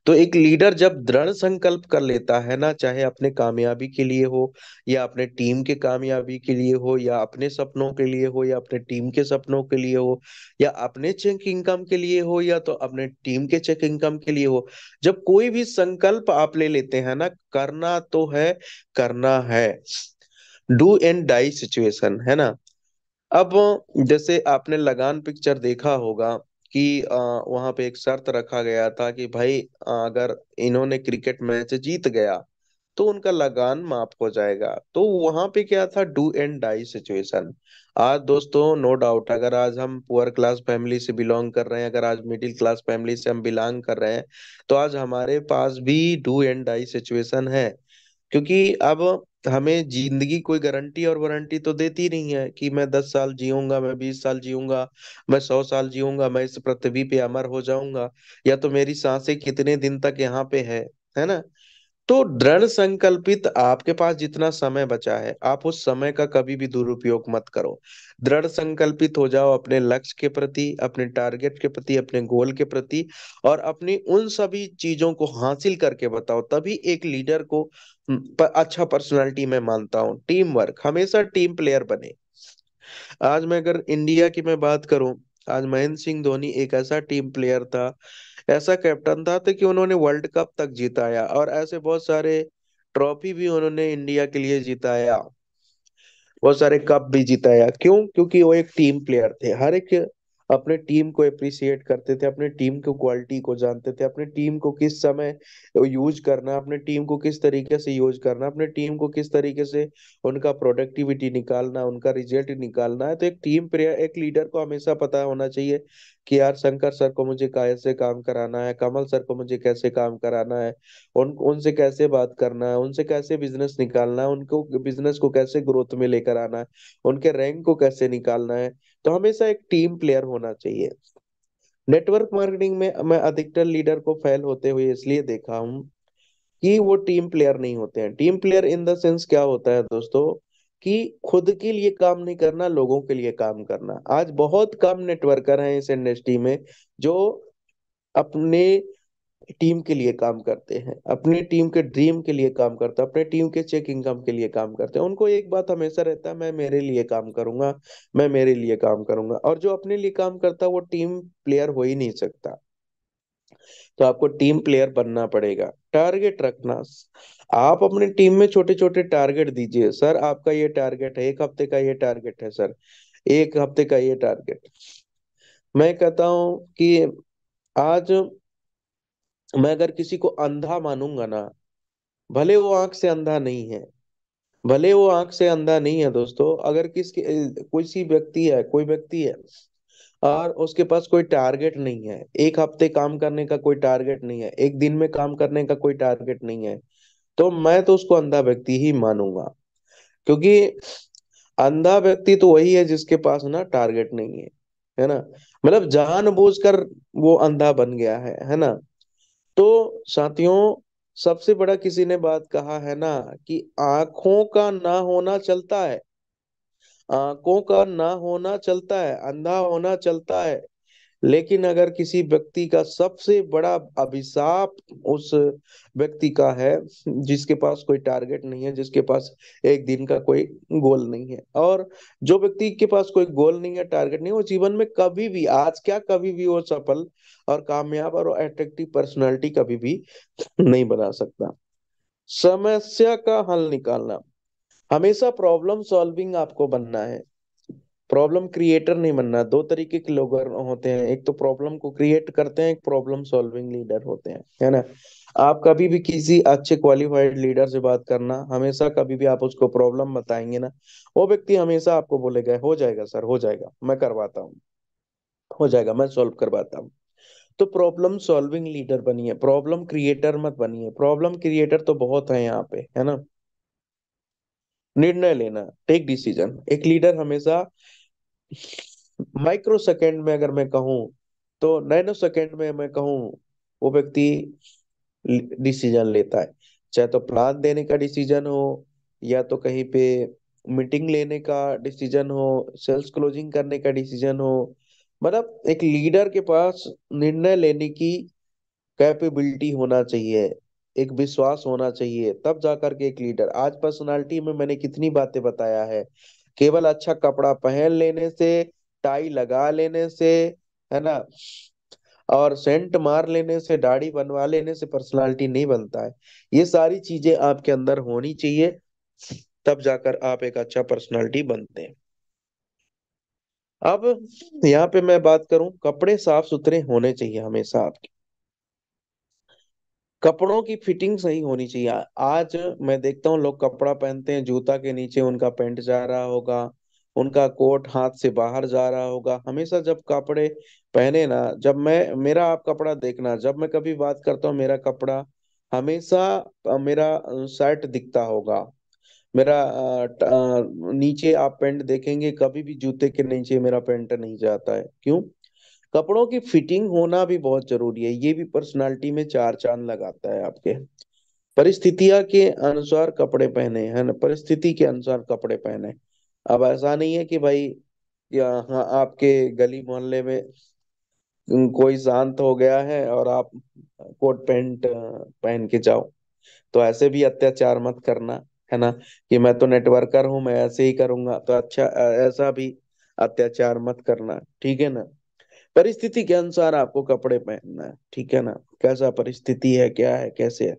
Speaker 1: तो एक लीडर जब दृढ़ संकल्प कर लेता है ना चाहे अपने कामयाबी के लिए हो या अपने टीम के कामयाबी के लिए हो या अपने सपनों के लिए हो या अपने टीम टीम के सपनों के लिए हो या अपने चेक इनकम के लिए हो या तो अपने टीम के चेक इनकम के लिए हो जब कोई भी संकल्प आप ले लेते हैं ना करना तो है करना है डू एंड डाई सिचुएशन है ना अब जैसे आपने लगान पिक्चर देखा होगा कि आ, वहां पे एक शर्त रखा गया था कि भाई आ, अगर इन्होंने क्रिकेट मैच जीत गया तो उनका लगान माफ हो जाएगा तो वहां पे क्या था डू एंड डाई सिचुएशन आज दोस्तों नो no डाउट अगर आज हम पुअर क्लास फैमिली से बिलोंग कर रहे हैं अगर आज मिडिल क्लास फैमिली से हम बिलोंग कर रहे हैं तो आज हमारे पास भी डू एंड डाई सिचुएशन है क्योंकि अब हमें जिंदगी कोई गारंटी और वारंटी तो देती नहीं है कि मैं दस साल जीऊंगा मैं बीस साल जीऊंगा मैं सौ साल जीऊंगा मैं इस पृथ्वी पे अमर हो जाऊंगा या तो मेरी सांसें कितने दिन तक यहाँ पे है है ना तो दृढ़ संकल्पित आपके पास जितना समय बचा है आप उस समय का कभी भी दुरुपयोग मत करो दृढ़ संकल्पित हो जाओ अपने लक्ष्य के प्रति अपने टारगेट के प्रति अपने गोल के प्रति और अपनी उन सभी चीजों को हासिल करके बताओ तभी एक लीडर को अच्छा पर्सनालिटी मैं मानता हूँ टीम वर्क हमेशा टीम प्लेयर बने आज मैं अगर इंडिया की मैं बात करूं आज महेंद्र सिंह धोनी एक ऐसा टीम प्लेयर था ऐसा कैप्टन था तो कि उन्होंने वर्ल्ड कप तक जिताया और ऐसे बहुत सारे ट्रॉफी भी उन्होंने इंडिया के लिए जिताया बहुत सारे कप भी जिताया क्यों क्योंकि वो एक टीम प्लेयर थे हर एक अपने टीम को अप्रिसिएट करते थे अपने टीम की क्वालिटी को जानते थे अपने टीम को किस समय यूज करना अपने टीम को किस तरीके से यूज करना अपने टीम को किस तरीके से उनका प्रोडक्टिविटी निकालना उनका रिजल्ट निकालना है तो एक टीम प्लेयर एक लीडर को हमेशा पता होना चाहिए कि यार शंकर सर को मुझे कैसे काम कराना है कमल सर को मुझे कैसे काम कराना है उन उनसे कैसे बात करना है उनसे कैसे बिजनेस निकालना है उनको बिजनेस को कैसे ग्रोथ में लेकर आना है उनके रैंक को कैसे निकालना है तो हमेशा एक टीम प्लेयर होना चाहिए नेटवर्क मार्केटिंग में मैं अधिकतर लीडर को फेल होते हुए इसलिए देखा हूँ कि वो टीम प्लेयर नहीं होते हैं team player in the sense क्या होता है दोस्तों कि खुद के लिए काम नहीं करना लोगों के लिए काम करना आज बहुत कम नेटवर्कर हैं इस इंडस्ट्री में जो अपने टीम के लिए काम करते हैं अपनी टीम के ड्रीम के लिए काम करते हैं अपने टीम के चेक इनकम के लिए काम करते हैं उनको एक बात हमेशा रहता है मैं मेरे लिए काम करूंगा मैं मेरे लिए काम करूंगा और जो अपने लिए काम करता है वो टीम प्लेयर हो ही नहीं सकता तो आपको टीम प्लेयर बनना पड़ेगा टारगेट रखना आप अपने टीम में छोटे छोटे टारगेट दीजिए सर आपका ये टारगेट है एक हफ्ते का ये टारगेट है सर एक हफ्ते का ये टारगेट मैं कहता हूं कि आज मैं अगर किसी को अंधा मानूंगा ना भले वो आंख से अंधा नहीं है भले वो आंख से अंधा नहीं है दोस्तों अगर किसी सी व्यक्ति है कोई व्यक्ति है और उसके पास कोई टारगेट नहीं है एक हफ्ते काम करने का कोई टारगेट नहीं है एक दिन में काम करने का कोई टारगेट नहीं है तो मैं तो उसको अंधा व्यक्ति ही मानूंगा क्योंकि अंधा व्यक्ति तो वही है जिसके पास ना टारगेट नहीं है है ना मतलब जानबूझकर वो अंधा बन गया है है ना तो साथियों सबसे बड़ा किसी ने बात कहा है ना कि आंखों का ना होना चलता है आंखों का ना होना चलता है अंधा होना चलता है लेकिन अगर किसी व्यक्ति का सबसे बड़ा अभिशाप उस व्यक्ति का है जिसके पास कोई टारगेट नहीं है जिसके पास एक दिन का कोई गोल नहीं है और जो व्यक्ति के पास कोई गोल नहीं है टारगेट नहीं है वो जीवन में कभी भी आज क्या कभी भी वो सफल और कामयाब और अट्रेक्टिव पर्सनैलिटी कभी भी नहीं बना सकता समस्या का हल निकालना हमेशा प्रॉब्लम सॉल्विंग आपको बनना है प्रॉब्लम क्रिएटर नहीं बनना दो तरीके के लोग होते हैं एक तो प्रॉब्लम को क्रिएट करते हैं एक प्रॉब्लम सॉल्विंग लीडर होते हैं है ना आप कभी भी किसी अच्छे क्वालिफाइड लीडर से बात करना हमेशा कभी भी आप उसको प्रॉब्लम बताएंगे ना वो व्यक्ति हमेशा आपको बोलेगा हो जाएगा सर हो जाएगा मैं करवाता हूँ हो जाएगा मैं सॉल्व करवाता हूँ तो प्रॉब्लम सॉल्विंग लीडर बनिए प्रॉब्लम क्रिएटर मत बनिए प्रॉब्लम क्रिएटर तो बहुत है यहाँ पे है ना निर्णय लेना टेक डिसीजन एक लीडर हमेशा माइक्रो सेकेंड में अगर मैं कहूँ तो नैनो सेकेंड में मैं कहूँ वो व्यक्ति डिसीजन लेता है चाहे तो प्लान देने का डिसीजन हो या तो कहीं पे मीटिंग लेने का डिसीजन हो सेल्स क्लोजिंग करने का डिसीजन हो मतलब एक लीडर के पास निर्णय लेने की कैपेबिलिटी होना चाहिए एक विश्वास होना चाहिए तब जाकर के एक लीडर आज पर्सनालिटी में मैंने कितनी बातें बताया है केवल अच्छा कपड़ा पहन लेने से टाई लगा लेने से है ना और सेंट मार लेने से दाढ़ी बनवा लेने से पर्सनालिटी नहीं बनता है ये सारी चीजें आपके अंदर होनी चाहिए तब जाकर आप एक अच्छा पर्सनालिटी बनते हैं अब यहाँ पे मैं बात करूं कपड़े साफ सुथरे होने चाहिए हमेशा आपके कपड़ों की फिटिंग सही होनी चाहिए आज मैं देखता हूँ लोग कपड़ा पहनते हैं जूता के नीचे उनका पेंट जा रहा होगा उनका कोट हाथ से बाहर जा रहा होगा हमेशा जब कपड़े पहने ना जब मैं मेरा आप कपड़ा देखना जब मैं कभी बात करता हूँ मेरा कपड़ा हमेशा मेरा शर्ट दिखता होगा मेरा नीचे आप पेंट देखेंगे कभी भी जूते के नीचे मेरा पेंट नहीं जाता है क्यों कपड़ों की फिटिंग होना भी बहुत जरूरी है ये भी पर्सनालिटी में चार चांद लगाता है आपके परिस्थितियां के अनुसार कपड़े पहने है ना परिस्थिति के अनुसार कपड़े पहने अब ऐसा नहीं है कि भाई यहाँ आपके गली मोहल्ले में कोई शांत हो गया है और आप कोट पैंट पहन के जाओ तो ऐसे भी अत्याचार मत करना है ना कि मैं तो नेटवर्कर हूं मैं ऐसे ही करूंगा तो अच्छा ऐसा भी अत्याचार मत करना ठीक है ना परिस्थिति के अनुसार आपको कपड़े पहनना है ठीक है ना कैसा परिस्थिति है क्या है कैसे है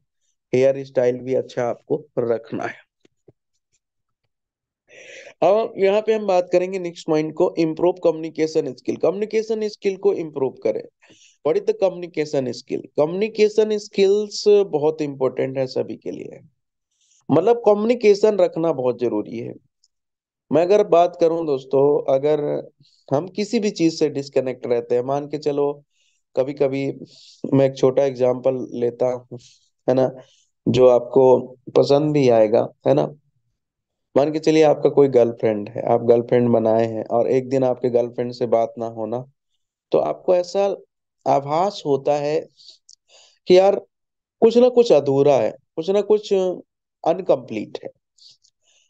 Speaker 1: हेयर स्टाइल भी अच्छा आपको रखना है अब यहाँ पे हम बात करेंगे नेक्स्ट पॉइंट को improve communication skill communication skill को इम्प्रूव करें what is the communication skill communication skills बहुत इंपॉर्टेंट है सभी के लिए मतलब कम्युनिकेशन रखना बहुत जरूरी है मैं अगर बात करूं दोस्तों अगर हम किसी भी चीज से डिस्कनेक्ट रहते हैं मान के चलो कभी कभी मैं एक छोटा एग्जाम्पल लेता हूँ है ना जो आपको पसंद भी आएगा है ना मान के चलिए आपका कोई गर्लफ्रेंड है आप गर्लफ्रेंड बनाए हैं और एक दिन आपके गर्लफ्रेंड से बात ना होना तो आपको ऐसा आभास होता है कि यार कुछ ना कुछ अधूरा है कुछ ना कुछ अनकम्प्लीट है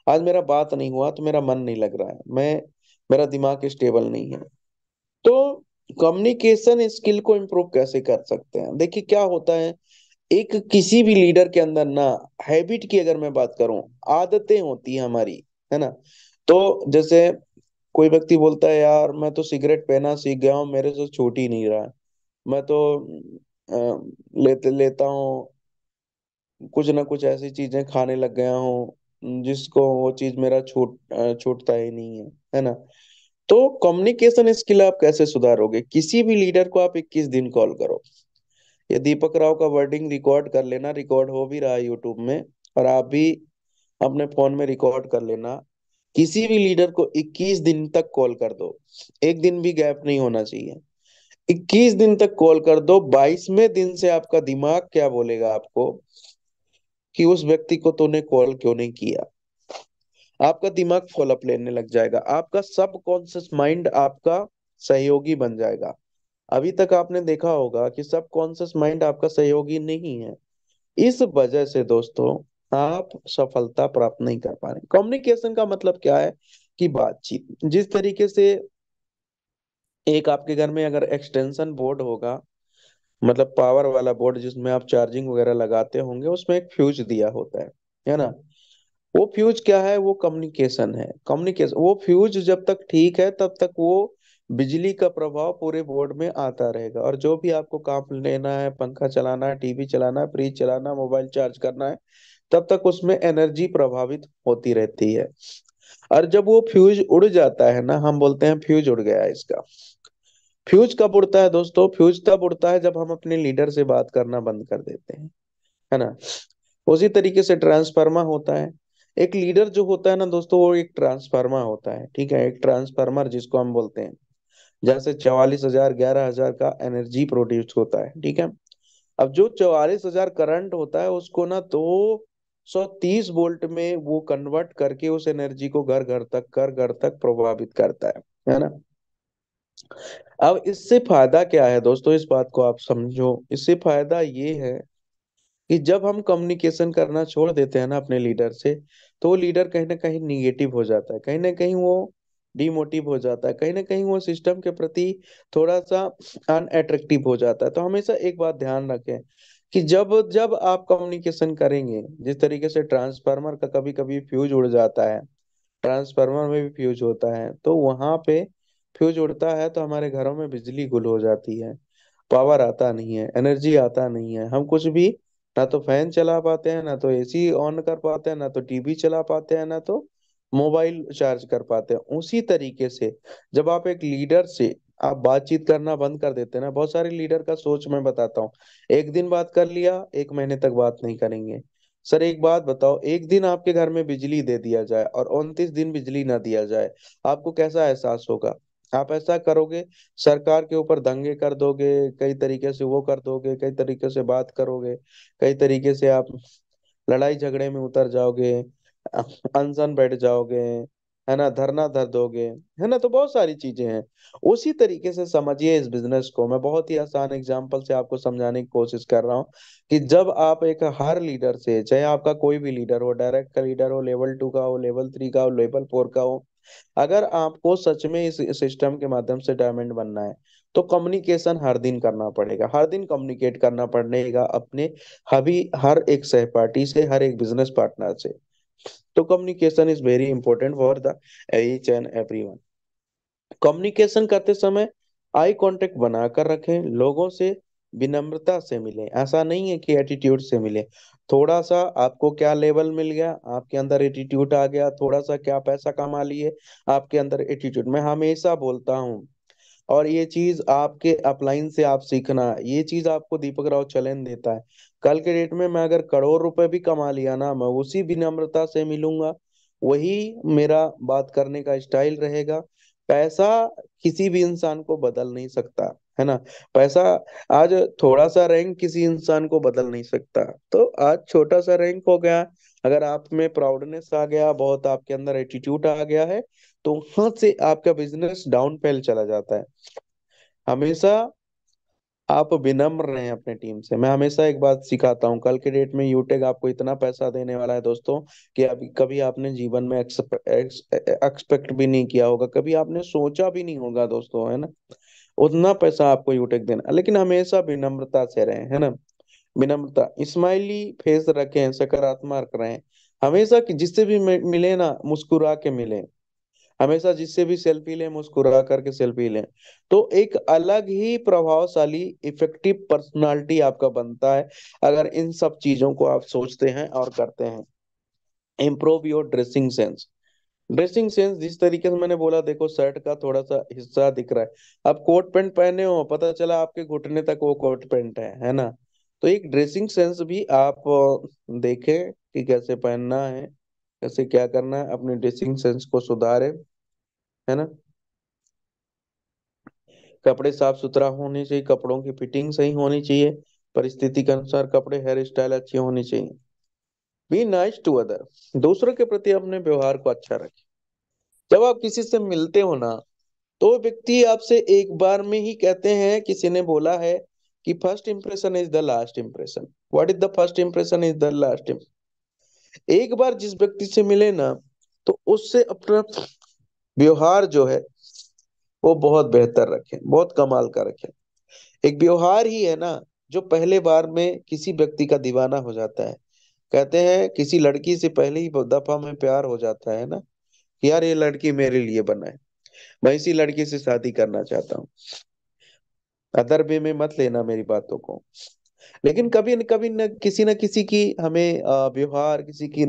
Speaker 1: आज मेरा बात नहीं हुआ तो मेरा मन नहीं लग रहा है मैं मेरा दिमाग स्टेबल नहीं है तो कम्युनिकेशन स्किल को इम्प्रूव कैसे कर सकते हैं देखिए क्या होता है एक किसी भी लीडर के अंदर ना हैबिट की अगर मैं बात करूं आदतें होती है हमारी है ना तो जैसे कोई व्यक्ति बोलता है यार मैं तो सिगरेट पहना सीख गया हूँ मेरे से छूट ही नहीं रहा है मैं तो लेते लेता हूँ कुछ ना कुछ ऐसी चीजें खाने लग गया हूँ जिसको वो चीज मेरा छूट छूटता ही नहीं है है ना तो कम्युनिकेशन स्किल आप कैसे सुधारोगे किसी भी लीडर को आप 21 दिन कॉल करो ये दीपक राव का वर्डिंग रिकॉर्ड कर लेना रिकॉर्ड हो भी रहा है यूट्यूब में और आप भी अपने फोन में रिकॉर्ड कर लेना किसी भी लीडर को 21 दिन तक कॉल कर दो एक दिन भी गैप नहीं होना चाहिए 21 दिन तक कॉल कर दो 22वें दिन से आपका दिमाग क्या बोलेगा आपको कि उस व्यक्ति को तूने कॉल क्यों नहीं किया आपका दिमाग फॉलोअप लेने लग जाएगा आपका सबकॉन्सियस माइंड आपका सहयोगी बन जाएगा अभी तक आपने देखा होगा कि कॉन्शियस माइंड आपका सहयोगी नहीं है इस वजह से दोस्तों आप सफलता प्राप्त नहीं कर पा रहे कम्युनिकेशन का मतलब क्या है कि बातचीत जिस तरीके से एक आपके घर में अगर एक्सटेंशन बोर्ड होगा मतलब पावर वाला बोर्ड जिसमें आप चार्जिंग वगैरह लगाते होंगे उसमें एक फ्यूज दिया होता है है ना वो फ्यूज क्या है वो कम्युनिकेशन है कम्युनिकेशन वो फ्यूज जब तक ठीक है तब तक वो बिजली का प्रभाव पूरे बोर्ड में आता रहेगा और जो भी आपको काम लेना है पंखा चलाना है टीवी चलाना है फ्रिज चलाना मोबाइल चार्ज करना है तब तक उसमें एनर्जी प्रभावित होती रहती है और जब वो फ्यूज उड़ जाता है ना हम बोलते हैं फ्यूज उड़ गया इसका फ्यूज कब उड़ता है दोस्तों फ्यूज तब उड़ता है जब हम अपने लीडर से बात करना बंद कर देते हैं है ना उसी तरीके से ट्रांसफार्मर होता है एक लीडर जो होता है ना दोस्तों वो एक ट्रांसफार्मर होता है ठीक है एक ट्रांसफार्मर जिसको हम बोलते हैं जैसे से चवालीस हजार ग्यारह हजार का एनर्जी प्रोड्यूस होता है ठीक है अब जो चवालीस हजार करंट होता है उसको ना दो सौ तीस वोल्ट में वो कन्वर्ट करके उस एनर्जी को घर घर तक घर घर तक प्रभावित करता है है ना अब इससे फायदा क्या है दोस्तों इस बात को आप समझो इससे फायदा ये है कि जब हम कम्युनिकेशन करना छोड़ देते हैं ना अपने लीडर से तो वो लीडर कहीं ना कहीं निगेटिव हो जाता है कहीं ना कहीं वो डिमोटिव हो जाता है कहीं ना कहीं वो सिस्टम के प्रति थोड़ा सा अनएट्रेक्टिव हो जाता है तो हमेशा एक बात ध्यान रखें कि जब जब आप कम्युनिकेशन करेंगे जिस तरीके से ट्रांसफार्मर का कभी कभी फ्यूज उड़ जाता है ट्रांसफार्मर में भी फ्यूज होता है तो वहां पे फ्यूज उड़ता है तो हमारे घरों में बिजली गुल हो जाती है पावर आता नहीं है एनर्जी आता नहीं है हम कुछ भी ना तो फैन चला पाते हैं ना तो एसी ऑन कर पाते हैं ना तो टीवी चला पाते हैं ना तो मोबाइल चार्ज कर पाते हैं उसी तरीके से जब आप एक लीडर से आप बातचीत करना बंद कर देते हैं ना बहुत सारे लीडर का सोच मैं बताता हूँ एक दिन बात कर लिया एक महीने तक बात नहीं करेंगे सर एक बात बताओ एक दिन आपके घर में बिजली दे दिया जाए और उनतीस दिन बिजली ना दिया जाए आपको कैसा एहसास होगा आप ऐसा करोगे सरकार के ऊपर दंगे कर दोगे कई तरीके से वो कर दोगे कई तरीके से बात करोगे कई तरीके से आप लड़ाई झगड़े में उतर जाओगे अनसन बैठ जाओगे है ना धरना धर दोगे है ना तो बहुत सारी चीजें हैं उसी तरीके से समझिए इस बिजनेस को मैं बहुत ही आसान एग्जाम्पल से आपको समझाने की कोशिश कर रहा हूँ कि जब आप एक हर लीडर से चाहे आपका कोई भी लीडर हो डायरेक्ट का लीडर हो लेवल टू का हो लेवल थ्री का हो लेवल फोर का हो अगर आपको सच में इस सिस्टम के माध्यम से डायमंड बनना है तो कम्युनिकेशन हर दिन करना पड़ेगा हर दिन कम्युनिकेट करना पड़ेगा अपने हभी हर एक सहपाठी से हर एक बिजनेस पार्टनर से तो communication is very important for the each and every communication करते समय आई कांटेक्ट बनाकर रखें लोगों से विनम्रता से मिले ऐसा नहीं है कि एटीट्यूड से मिले थोड़ा सा आपको क्या लेवल मिल गया आपके अंदर एटीट्यूड आ गया थोड़ा सा क्या पैसा कमा लिए आपके अंदर एटीट्यूड मैं हमेशा बोलता हूँ और ये चीज आपके अपलाइन से आप सीखना ये चीज आपको दीपक राव चैलेंज देता है कल के डेट में मैं अगर करोड़ रुपए भी कमा लिया ना मैं उसी विनम्रता से मिलूंगा वही मेरा बात करने का स्टाइल रहेगा पैसा किसी भी इंसान को बदल नहीं सकता है ना पैसा तो आज थोड़ा सा रैंक किसी इंसान को बदल नहीं सकता तो आज छोटा सा रैंक हो गया अगर आप में प्राउडनेस आ गया बहुत आपके अंदर एटीट्यूड आ गया है तो वहां से आपका बिजनेस डाउन पेल चला जाता है हमेशा आप विनम्र रहे अपने टीम से मैं हमेशा एक बात सिखाता हूँ कल के डेट में यूटेक आपको इतना पैसा देने वाला है दोस्तों कि अभी कभी आपने जीवन में एक्सपेक्ट भी नहीं किया होगा कभी आपने सोचा भी नहीं होगा दोस्तों है ना उतना पैसा आपको यूटेक देना लेकिन हमेशा विनम्रता से रहे है ना विनम्रता स्माइली फेस रखे सकारात्मक रहे हमेशा कि जिससे भी मिले ना मुस्कुरा के मिले हमेशा जिससे भी सेल्फी लें मुस्कुरा करके सेल्फी लें तो एक अलग ही प्रभावशाली इफेक्टिव पर्सनालिटी आपका बनता है अगर इन सब चीजों को आप सोचते हैं और करते हैं improve your dressing sense dressing sense जिस तरीके से मैंने बोला देखो शर्ट का थोड़ा सा हिस्सा दिख रहा है आप कोट पैंट पहने हो पता चला आपके घुटने तक वो कोट पैंट है है ना तो एक ड्रेसिंग सेंस भी आप देखें कि कैसे पहनना है कैसे क्या करना है अपने ड्रेसिंग सेंस को सुधारे है ना कपड़े साफ सुथरा होने चाहिए कपड़ों की फिटिंग सही होनी चाहिए परिस्थिति के अनुसार कपड़े हेयर स्टाइल अच्छी होनी चाहिए बी नाइस टू अदर दूसरों के प्रति अपने व्यवहार को अच्छा रखें जब आप किसी से मिलते हो ना तो व्यक्ति आपसे एक बार में ही कहते हैं किसी ने बोला है कि first impression is the last impression what is the first impression is the last एक बार जिस व्यक्ति से मिले ना तो उससे अपना व्यवहार जो है वो बहुत बेहतर रखें बहुत कमाल का रखें एक व्यवहार ही है ना जो पहले बार में किसी व्यक्ति का दीवाना हो जाता है कहते हैं किसी लड़की से पहले ही दफा में प्यार हो जाता है ना यार ये लड़की मेरे लिए बना है मैं इसी लड़की से शादी करना चाहता हूँ अदर वे में मत लेना मेरी बातों को लेकिन कभी न कभी न किसी न किसी की हमें व्यवहार किसी की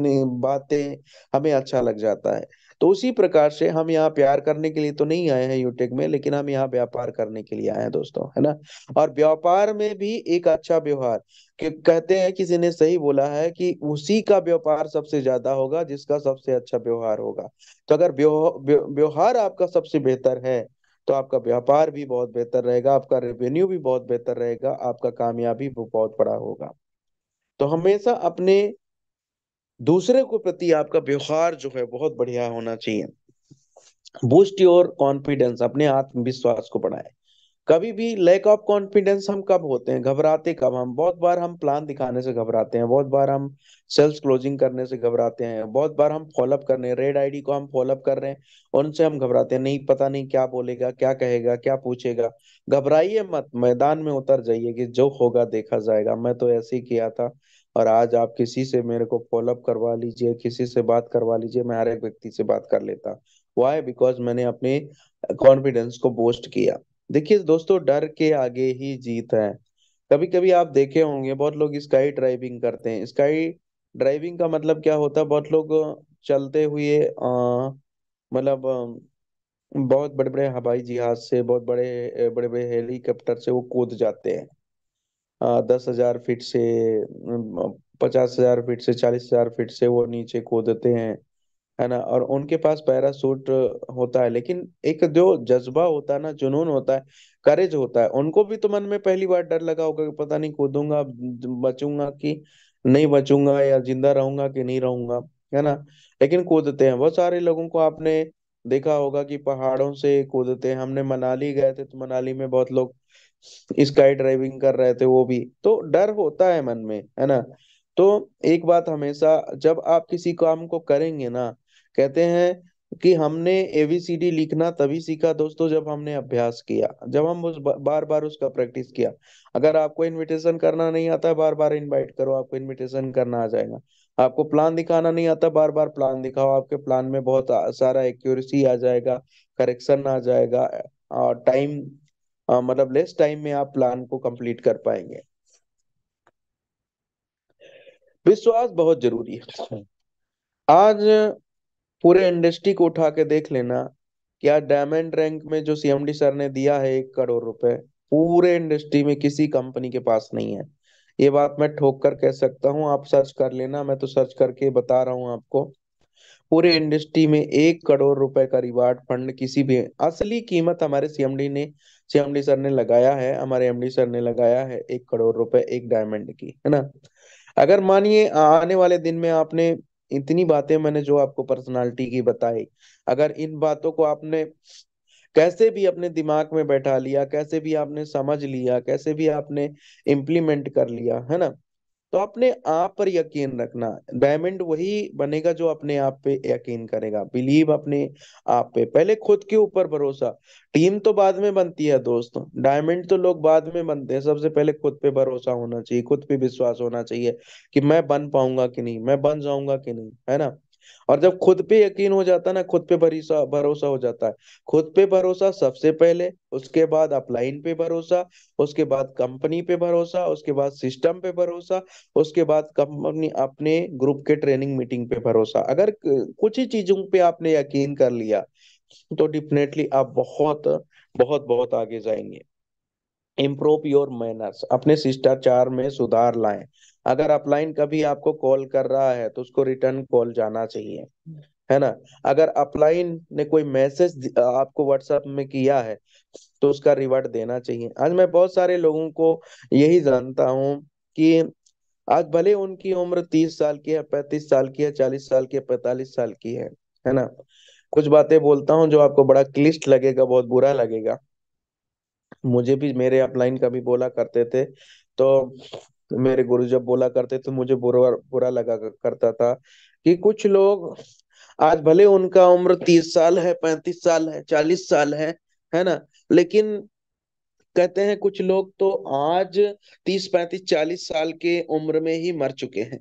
Speaker 1: बातें हमें अच्छा लग जाता है तो उसी प्रकार से हम यहाँ प्यार करने के लिए तो नहीं आए हैं यूटेक में लेकिन हम यहाँ व्यापार करने के लिए आए हैं दोस्तों है ना और व्यापार में भी एक अच्छा व्यवहार कि कहते हैं किसी ने सही बोला है कि उसी का व्यापार सबसे ज्यादा होगा जिसका सबसे अच्छा व्यवहार होगा तो अगर व्यवहार आपका सबसे बेहतर है तो आपका व्यापार भी बहुत बेहतर रहेगा आपका रेवेन्यू भी बहुत बेहतर रहेगा आपका कामयाबी भी बहुत बड़ा होगा तो हमेशा अपने दूसरे को प्रति आपका व्यवहार जो है बहुत बढ़िया होना चाहिए बूस्ट योर कॉन्फिडेंस अपने आत्मविश्वास को बढ़ाए कभी भी लैक ऑफ कॉन्फिडेंस हम कब होते हैं घबराते कब हम बहुत बार हम प्लान दिखाने से घबराते हैं बहुत बार हम सेल्स क्लोजिंग करने से घबराते हैं बहुत बार हम फॉलोअप कर रहे हैं रेड आईडी को हम फॉलोअप कर रहे हैं उनसे हम घबराते हैं नहीं पता नहीं क्या बोलेगा क्या कहेगा क्या पूछेगा घबराइए मत मैदान में उतर जाइए कि जो होगा देखा जाएगा मैं तो ऐसे ही किया था और आज आप किसी से मेरे को फॉलोअप करवा लीजिए किसी से बात करवा लीजिए मैं हर एक व्यक्ति से बात कर लेता वाई बिकॉज मैंने अपने कॉन्फिडेंस को बोस्ट किया देखिए दोस्तों डर के आगे ही जीत है कभी कभी आप देखे होंगे बहुत लोग स्काई ड्राइविंग करते हैं स्काई ड्राइविंग का मतलब क्या होता है बहुत लोग चलते हुए मतलब बहुत बड़े बड़े हवाई जहाज से बहुत बड़े बड़े बड़े हेलीकॉप्टर से वो कूद जाते हैं दस हजार फीट से पचास हजार फीट से चालीस हजार फीट से वो नीचे कूदते हैं है ना और उनके पास पैरासूट होता है लेकिन एक जो जज्बा होता है ना जुनून होता है करेज होता है उनको भी तो मन में पहली बार डर लगा होगा कि पता नहीं कूदूंगा बचूंगा कि नहीं बचूंगा या जिंदा रहूंगा कि नहीं रहूंगा है ना लेकिन कूदते हैं बहुत सारे लोगों को आपने देखा होगा कि पहाड़ों से कूदते हैं हमने मनाली गए थे तो मनाली में बहुत लोग स्काई ड्राइविंग कर रहे थे वो भी तो डर होता है मन में है ना तो एक बात हमेशा जब आप किसी काम को करेंगे ना कहते हैं कि हमने एबीसीडी लिखना तभी सीखा दोस्तों जब हमने अभ्यास किया जब हम उस बार बार उसका प्रैक्टिस किया अगर आपको इनविटेशन करना नहीं आता बार बार इनवाइट करो आपको इनविटेशन करना आ जाएगा आपको प्लान दिखाना नहीं आता बार बार प्लान दिखाओ आपके प्लान में बहुत सारा एक्यूरेसी आ जाएगा करेक्शन आ जाएगा और टाइम मतलब लेस टाइम में आप प्लान को कंप्लीट कर पाएंगे विश्वास बहुत जरूरी है अच्छा। आज पूरे इंडस्ट्री को उठा के देख लेना क्या डायमंड रैंक में जो सीएमडी सर ने दिया है एक करोड़ रुपए पूरे इंडस्ट्री में किसी कंपनी के पास नहीं है ये बात मैं ठोक कर कह सकता हूँ आप सर्च कर लेना मैं तो सर्च करके बता रहा हूँ आपको पूरे इंडस्ट्री में एक करोड़ रुपए का रिवार्ड फंड किसी भी असली कीमत हमारे सीएमडी ने सीएमडी सर ने लगाया है हमारे एमडी सर ने लगाया है एक करोड़ रुपए एक डायमंड की है ना अगर मानिए आने वाले दिन में आपने इतनी बातें मैंने जो आपको पर्सनालिटी की बताई अगर इन बातों को आपने कैसे भी अपने दिमाग में बैठा लिया कैसे भी आपने समझ लिया कैसे भी आपने इम्प्लीमेंट कर लिया है ना तो अपने आप पर यकीन रखना डायमंड वही बनेगा जो अपने आप पे यकीन करेगा बिलीव अपने आप पे पहले खुद के ऊपर भरोसा टीम तो बाद में बनती है दोस्तों डायमंड तो लोग बाद में बनते हैं सबसे पहले खुद पे भरोसा होना चाहिए खुद पे विश्वास होना चाहिए कि मैं बन पाऊंगा कि नहीं मैं बन जाऊंगा कि नहीं है ना और जब खुद पे यकीन हो जाता है ना खुद पे भरोसा भरोसा हो जाता है खुद पे भरोसा सबसे पहले उसके बाद अपलाइन पे भरोसा उसके बाद कंपनी पे भरोसा उसके बाद सिस्टम पे भरोसा उसके बाद कंपनी अपने ग्रुप के ट्रेनिंग मीटिंग पे भरोसा अगर कुछ ही चीजों पे आपने यकीन कर लिया तो डेफिनेटली आप बहुत बहुत बहुत आगे जाएंगे इम्प्रूव योर मैनर्स अपने शिष्टाचार में सुधार लाएं अगर अपलाइन कभी आपको कॉल कर रहा है तो उसको रिटर्न कॉल जाना चाहिए है ना अगर अपलाइन ने कोई मैसेज आपको व्हाट्सएप में किया है तो उसका रिवर्ट देना चाहिए आज मैं बहुत सारे लोगों को यही जानता हूँ कि आज भले उनकी उम्र तीस साल की है पैंतीस साल की है चालीस साल की है पैंतालीस साल की है है ना कुछ बातें बोलता हूँ जो आपको बड़ा क्लिष्ट लगेगा बहुत बुरा लगेगा मुझे भी मेरे अपलाइन कभी बोला करते थे तो तो मेरे गुरु जब बोला करते तो मुझे बुरा बुरा लगा करता था कि कुछ लोग आज भले उनका उम्र तीस साल है पैंतीस साल है चालीस साल है है ना लेकिन कहते हैं कुछ लोग तो आज तीस पैंतीस चालीस साल के उम्र में ही मर चुके हैं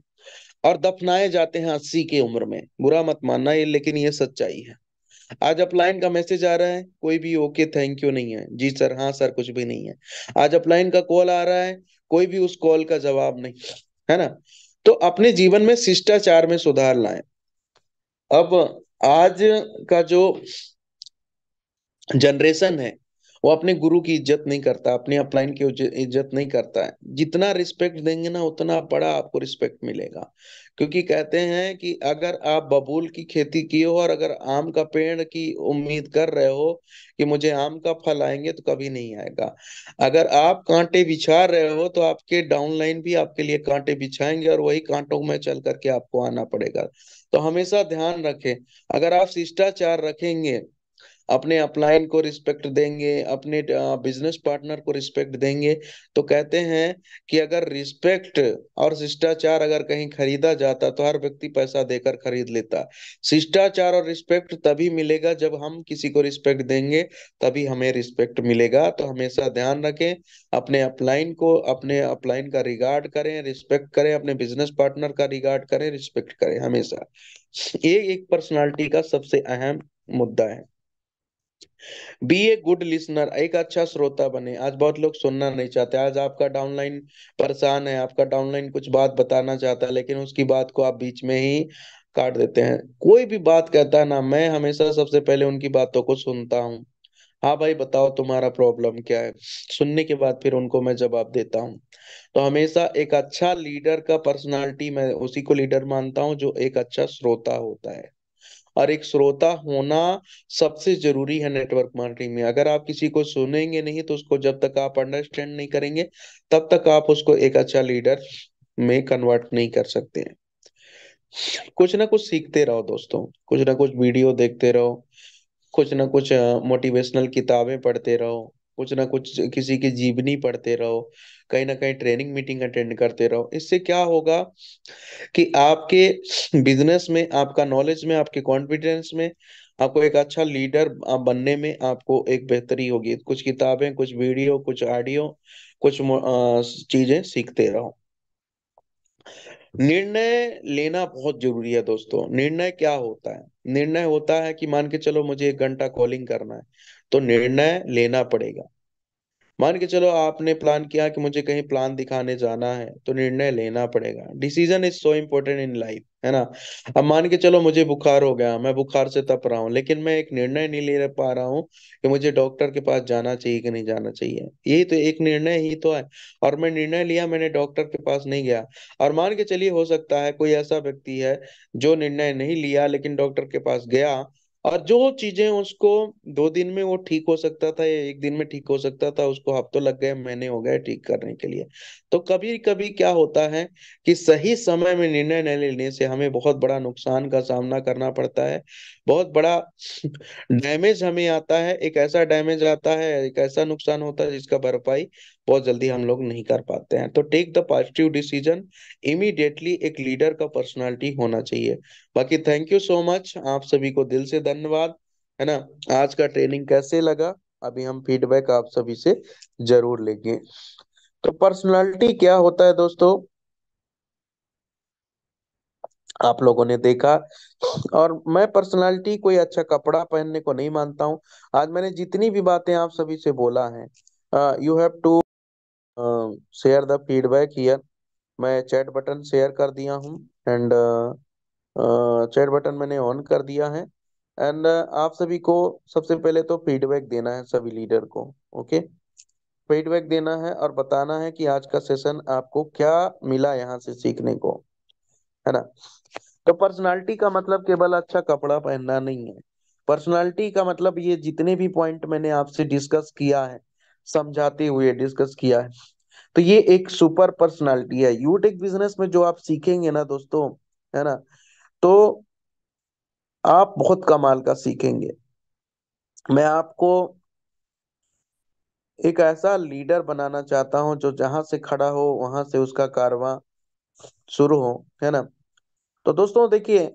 Speaker 1: और दफनाए जाते हैं अस्सी की उम्र में बुरा मत मानना ये लेकिन ये सच्चाई है आज अपलाइन का मैसेज आ रहा है कोई भी ओके थैंक यू नहीं है जी सर हाँ सर कुछ भी नहीं है आज अपलाइन का कॉल आ रहा है कोई भी उस कॉल का जवाब नहीं है ना तो अपने जीवन में शिष्टाचार में सुधार लाए अब आज का जो जनरेशन है वो अपने गुरु की इज्जत नहीं करता अपने अपलाइन की इज्जत नहीं करता है जितना रिस्पेक्ट देंगे ना उतना बड़ा आपको रिस्पेक्ट मिलेगा क्योंकि कहते हैं कि अगर आप बबूल की खेती किए हो और अगर आम का पेड़ की उम्मीद कर रहे हो कि मुझे आम का फल आएंगे तो कभी नहीं आएगा अगर आप कांटे बिछा रहे हो तो आपके डाउनलाइन भी आपके लिए कांटे बिछाएंगे और वही कांटों में चल करके आपको आना पड़ेगा तो हमेशा ध्यान रखें अगर आप शिष्टाचार रखेंगे अपने अपलाइन को रिस्पेक्ट देंगे अपने बिजनेस पार्टनर को रिस्पेक्ट देंगे तो कहते हैं कि अगर रिस्पेक्ट और शिष्टाचार अगर कहीं खरीदा जाता तो हर व्यक्ति पैसा देकर खरीद लेता शिष्टाचार और रिस्पेक्ट तभी मिलेगा जब हम किसी को रिस्पेक्ट देंगे तभी हमें रिस्पेक्ट मिलेगा तो हमेशा ध्यान रखें अपने अपलाइन को अपने अपलाइन का रिगार्ड करें रिस्पेक्ट करें अपने बिजनेस पार्टनर का रिगार्ड करें रिस्पेक्ट करें हमेशा ये एक पर्सनालिटी का सबसे अहम मुद्दा है बी ए गुड लिसनर एक अच्छा श्रोता बने आज बहुत लोग सुनना नहीं चाहते आज आपका डाउनलाइन परेशान है आपका डाउनलाइन कुछ बात बताना चाहता है लेकिन उसकी बात को आप बीच में ही काट देते हैं कोई भी बात कहता है ना मैं हमेशा सबसे पहले उनकी बातों को सुनता हूँ हाँ भाई बताओ तुम्हारा प्रॉब्लम क्या है सुनने के बाद फिर उनको मैं जवाब देता हूँ तो हमेशा एक अच्छा लीडर का पर्सनालिटी मैं उसी को लीडर मानता हूँ जो एक अच्छा श्रोता होता है और एक श्रोता होना सबसे जरूरी है नेटवर्क मार्केटिंग में अगर आप किसी को सुनेंगे नहीं तो उसको जब तक आप अंडरस्टैंड नहीं करेंगे तब तक आप उसको एक अच्छा लीडर में कन्वर्ट नहीं कर सकते हैं कुछ ना कुछ सीखते रहो दोस्तों कुछ ना कुछ वीडियो देखते रहो कुछ ना कुछ मोटिवेशनल किताबें पढ़ते रहो कुछ ना कुछ किसी की जीवनी पढ़ते रहो कहीं ना कहीं ट्रेनिंग मीटिंग अटेंड करते रहो इससे क्या होगा कि आपके बिजनेस में आपका नॉलेज में आपके कॉन्फिडेंस में आपको एक अच्छा लीडर बनने में आपको एक बेहतरी होगी कुछ किताबें कुछ वीडियो कुछ ऑडियो कुछ चीजें सीखते रहो निर्णय लेना बहुत जरूरी है दोस्तों निर्णय क्या होता है निर्णय होता है कि मान के चलो मुझे एक घंटा कॉलिंग करना है तो निर्णय लेना पड़ेगा मान के चलो आपने प्लान किया कि मुझे कहीं प्लान दिखाने जाना है तो निर्णय लेना पड़ेगा decision is so important in life है ना अब मान के चलो मुझे बुखार हो गया मैं बुखार से तप रहा हूँ लेकिन मैं एक निर्णय नहीं ले पा रहा हूँ कि मुझे डॉक्टर के पास जाना चाहिए कि नहीं जाना चाहिए यही तो एक निर्णय ही तो है और मैं निर्णय लिया मैंने डॉक्टर के पास नहीं गया और मान के चलिए हो सकता है कोई ऐसा व्यक्ति है जो निर्णय नहीं लिया लेकिन डॉक्टर के पास गया और जो चीजें उसको दो दिन में वो ठीक हो सकता था या एक दिन में ठीक हो सकता था उसको हफ्तों तो लग गए महीने हो गए ठीक करने के लिए तो कभी कभी क्या होता है कि सही समय में निर्णय न लेने से हमें बहुत बड़ा नुकसान का सामना करना पड़ता है बहुत बड़ा *laughs* डैमेज हमें आता है एक ऐसा डैमेज आता है एक ऐसा नुकसान होता है जिसका भरपाई बहुत जल्दी हम लोग नहीं कर पाते हैं तो take the positive decision immediately एक लीडर का पर्सनालिटी होना चाहिए बाकी थैंक यू सो मच आप सभी को दिल से धन्यवाद है ना आज का ट्रेनिंग कैसे लगा अभी हम फीडबैक आप सभी से जरूर लेंगे तो पर्सनालिटी क्या होता है दोस्तों आप लोगों ने देखा और मैं पर्सनालिटी कोई अच्छा कपड़ा पहनने को नहीं मानता हूं आज मैंने जितनी भी बातें आप सभी से बोला है you have to share the feedback here मैं चैट बटन शेयर कर दिया हूँ एंड चैट बटन मैंने ऑन कर दिया है एंड आप सभी को सबसे पहले तो फीडबैक देना है सभी लीडर को ओके okay? फीडबैक देना है और बताना है कि आज का सेशन आपको क्या मिला यहाँ से सीखने को है ना तो पर्सनालिटी का मतलब केवल अच्छा कपड़ा पहनना नहीं है पर्सनालिटी का मतलब ये जितने भी पॉइंट मैंने आपसे डिस्कस किया है समझाते हुए डिस्कस किया है तो ये एक सुपर पर्सनालिटी है यूटेक बिजनेस में जो आप सीखेंगे ना दोस्तों है ना तो आप बहुत कमाल का सीखेंगे मैं आपको एक ऐसा लीडर बनाना चाहता हूं जो जहां से खड़ा हो वहां से उसका कारवा शुरू हो है ना तो दोस्तों देखिए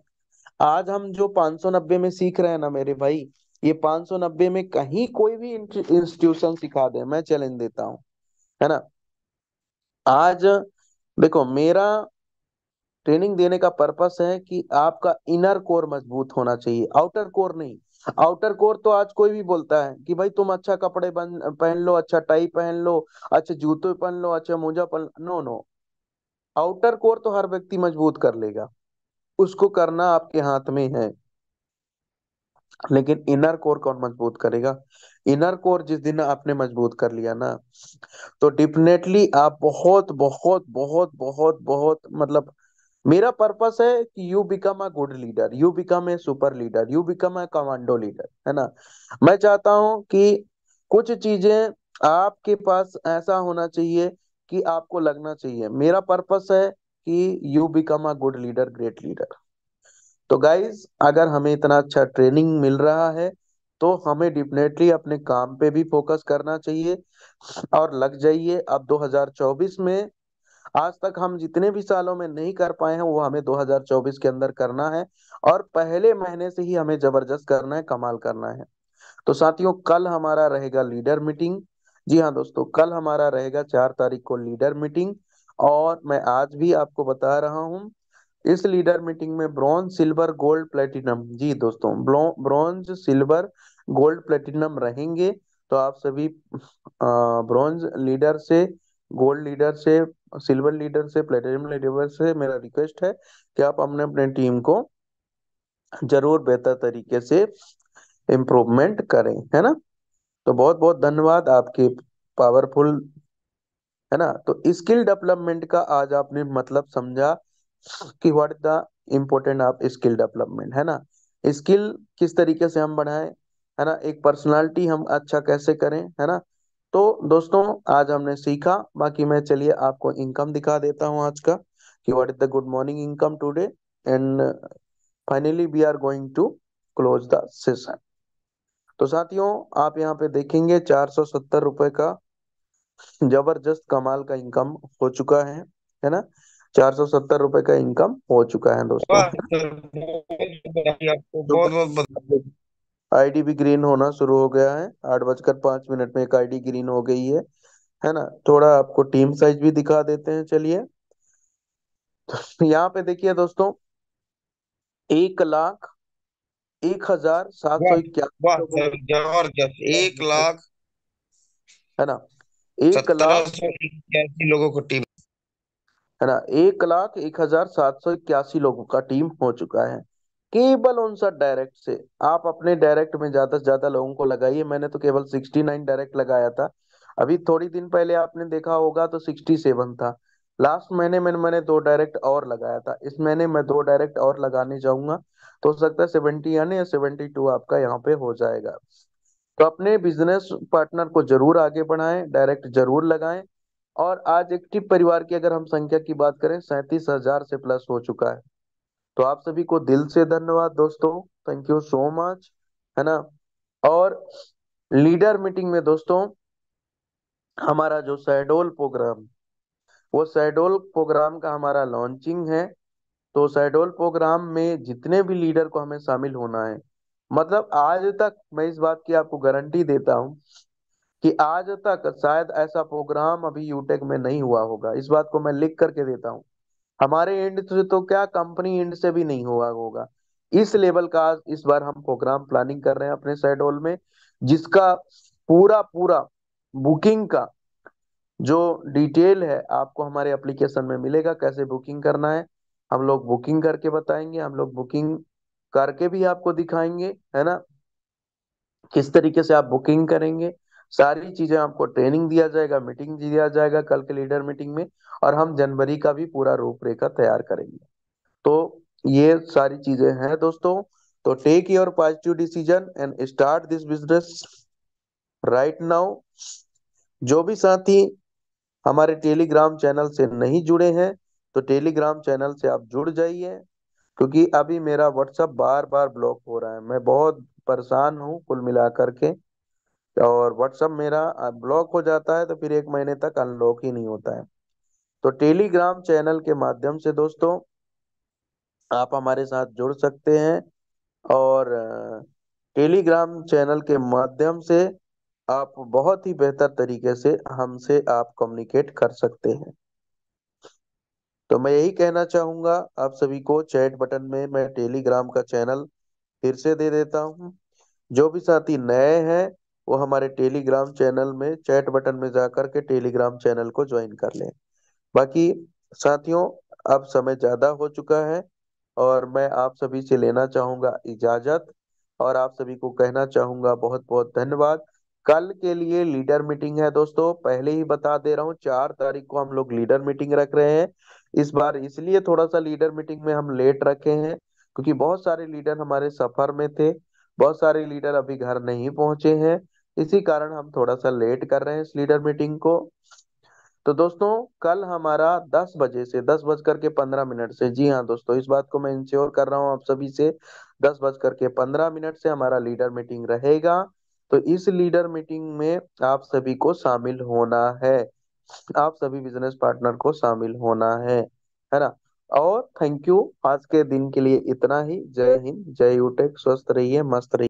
Speaker 1: आज हम जो 590 में सीख रहे हैं ना मेरे भाई ये 590 में कहीं कोई भी इंस्टीट्यूशन सिखा दे मैं चैलेंज देता हूँ है ना आज देखो मेरा ट्रेनिंग देने का पर्पस है कि आपका इनर कोर मजबूत होना चाहिए आउटर कोर नहीं आउटर कोर तो आज कोई भी बोलता है कि भाई तुम अच्छा कपड़े पहन लो अच्छा टाई पहन लो अच्छे जूते पहन लो अच्छा मोजा पहन नो नो आउटर कोर तो हर व्यक्ति मजबूत कर लेगा उसको करना आपके हाथ में है लेकिन इनर कोर कौन मजबूत करेगा इनर कोर जिस दिन आपने मजबूत कर लिया ना तो डेफिनेटली आप बहुत बहुत बहुत बहुत बहुत मतलब मेरा पर्पस है कि you become a good leader you become a super leader you become a commando leader है ना मैं चाहता हूं कि कुछ चीजें आपके पास ऐसा होना चाहिए कि आपको लगना चाहिए मेरा पर्पस है कि you become a good leader great leader तो गाइज अगर हमें इतना अच्छा ट्रेनिंग मिल रहा है तो हमें डेफिनेटली अपने काम पे भी फोकस करना चाहिए और लग जाइए अब 2024 में आज तक हम जितने भी सालों में नहीं कर पाए हैं वो हमें 2024 के अंदर करना है और पहले महीने से ही हमें जबरदस्त करना है कमाल करना है तो साथियों कल हमारा रहेगा लीडर मीटिंग जी हाँ दोस्तों कल हमारा रहेगा चार तारीख को लीडर मीटिंग और मैं आज भी आपको बता रहा हूँ इस लीडर मीटिंग में ब्रॉन्ज सिल्वर गोल्ड प्लेटिनम जी दोस्तों ब्रॉन्ज सिल्वर गोल्ड प्लेटिनम रहेंगे तो आप सभी ब्रॉन्ज लीडर से गोल्ड लीडर से सिल्वर लीडर से प्लेटिनम लीडर से मेरा रिक्वेस्ट है कि आप अपने अपने टीम को जरूर बेहतर तरीके से इम्प्रूवमेंट करें है ना तो बहुत बहुत धन्यवाद आपके पावरफुल है ना तो स्किल डेवलपमेंट का आज आपने मतलब समझा कि what is the important of skill development है ना स्किल किस तरीके से हम बढ़ाएं है ना एक पर्सनालिटी हम अच्छा कैसे करें है ना तो दोस्तों आज हमने सीखा बाकी मैं चलिए आपको इनकम दिखा देता हूँ आज का कि what is the good morning income today and finally we are going to close the session तो साथियों आप यहाँ पे देखेंगे चार सौ सत्तर रुपए का जबरदस्त कमाल का इनकम हो चुका है है ना चार सौ सत्तर रुपए का इनकम हो चुका है दोस्तों आईडी भी ग्रीन होना शुरू हो गया है आठ बजकर पांच मिनट में एक आईडी ग्रीन हो गई है है ना थोड़ा आपको टीम साइज भी दिखा देते हैं चलिए तो यहाँ पे देखिए दोस्तों एक लाख एक हजार सात सौ इक्यावन एक लाख है ना एक लाख इक्यासी लोगों को टीम है ना एक लाख एक हजार सात सौ इक्यासी लोगों का टीम हो चुका है केवल उनसठ डायरेक्ट से आप अपने डायरेक्ट में ज्यादा से ज्यादा लोगों को लगाइए मैंने तो केवल सिक्सटी नाइन डायरेक्ट लगाया था अभी थोड़ी दिन पहले आपने देखा होगा तो सिक्सटी सेवन था लास्ट महीने में मैंने दो डायरेक्ट और लगाया था इस महीने मैं दो डायरेक्ट और लगाने जाऊंगा तो हो सकता है सेवेंटी यानी या सेवेंटी टू आपका यहाँ पे हो जाएगा तो अपने बिजनेस पार्टनर को जरूर आगे बढ़ाएं डायरेक्ट जरूर लगाएं और आज एक्टिव परिवार की अगर हम संख्या की बात करें सैतीस हजार से प्लस हो चुका है तो आप सभी को दिल से धन्यवाद दोस्तों थैंक यू सो मच है ना और लीडर मीटिंग में दोस्तों हमारा जो सैडोल प्रोग्राम वो सैडोल प्रोग्राम का हमारा लॉन्चिंग है तो सैडोल प्रोग्राम में जितने भी लीडर को हमें शामिल होना है मतलब आज तक मैं इस बात की आपको गारंटी देता हूं कि आज तक शायद ऐसा प्रोग्राम अभी यूटेक में नहीं हुआ होगा इस बात को मैं लिख करके देता हूँ हमारे एंड से तो क्या कंपनी एंड से भी नहीं हुआ होगा इस लेवल का इस बार हम प्रोग्राम प्लानिंग कर रहे हैं अपने शेड्यूल में जिसका पूरा पूरा बुकिंग का जो डिटेल है आपको हमारे एप्लीकेशन में मिलेगा कैसे बुकिंग करना है हम लोग बुकिंग करके बताएंगे हम लोग बुकिंग करके भी आपको दिखाएंगे है ना किस तरीके से आप बुकिंग करेंगे सारी चीजें आपको ट्रेनिंग दिया जाएगा मीटिंग दिया जाएगा कल के लीडर मीटिंग में और हम जनवरी का भी पूरा रूपरेखा तैयार करेंगे तो ये सारी चीजें हैं दोस्तों तो take your positive decision and start this business right now जो भी साथी हमारे टेलीग्राम चैनल से नहीं जुड़े हैं तो टेलीग्राम चैनल से आप जुड़ जाइए क्योंकि अभी मेरा व्हाट्सअप बार बार ब्लॉक हो रहा है मैं बहुत परेशान हूँ कुल मिलाकर के और व्हाट्सअप मेरा ब्लॉक हो जाता है तो फिर एक महीने तक अनलॉक ही नहीं होता है तो टेलीग्राम चैनल के माध्यम से दोस्तों आप हमारे साथ जुड़ सकते हैं और टेलीग्राम चैनल के माध्यम से आप बहुत ही बेहतर तरीके से हमसे आप कम्युनिकेट कर सकते हैं तो मैं यही कहना चाहूंगा आप सभी को चैट बटन में मैं टेलीग्राम का चैनल फिर से दे देता हूं जो भी साथी नए हैं वो हमारे टेलीग्राम चैनल में चैट बटन में जा कर के टेलीग्राम चैनल को ज्वाइन कर लें बाकी साथियों अब समय ज़्यादा हो चुका है और मैं आप सभी से लेना चाहूंगा इजाज़त और आप सभी को कहना चाहूंगा बहुत बहुत धन्यवाद कल के लिए लीडर मीटिंग है दोस्तों पहले ही बता दे रहा हूँ चार तारीख को हम लोग लीडर मीटिंग रख रहे हैं इस बार इसलिए थोड़ा सा लीडर मीटिंग में हम लेट रखे हैं क्योंकि बहुत सारे लीडर हमारे सफर में थे बहुत सारे लीडर अभी घर नहीं पहुंचे हैं इसी कारण हम थोड़ा सा लेट कर रहे हैं इस लीडर मीटिंग को तो दोस्तों कल हमारा 10 बजे से दस बज करके पंद्रह मिनट से जी हाँ दोस्तों इस बात को मैं इंश्योर कर रहा हूँ आप सभी से दस बज करके पंद्रह मिनट से हमारा लीडर मीटिंग रहेगा तो इस लीडर मीटिंग में आप सभी को शामिल होना है आप सभी बिजनेस पार्टनर को शामिल होना है है ना और थैंक यू आज के दिन के लिए इतना ही जय हिंद जय यूटेक स्वस्थ रहिए मस्त रहिए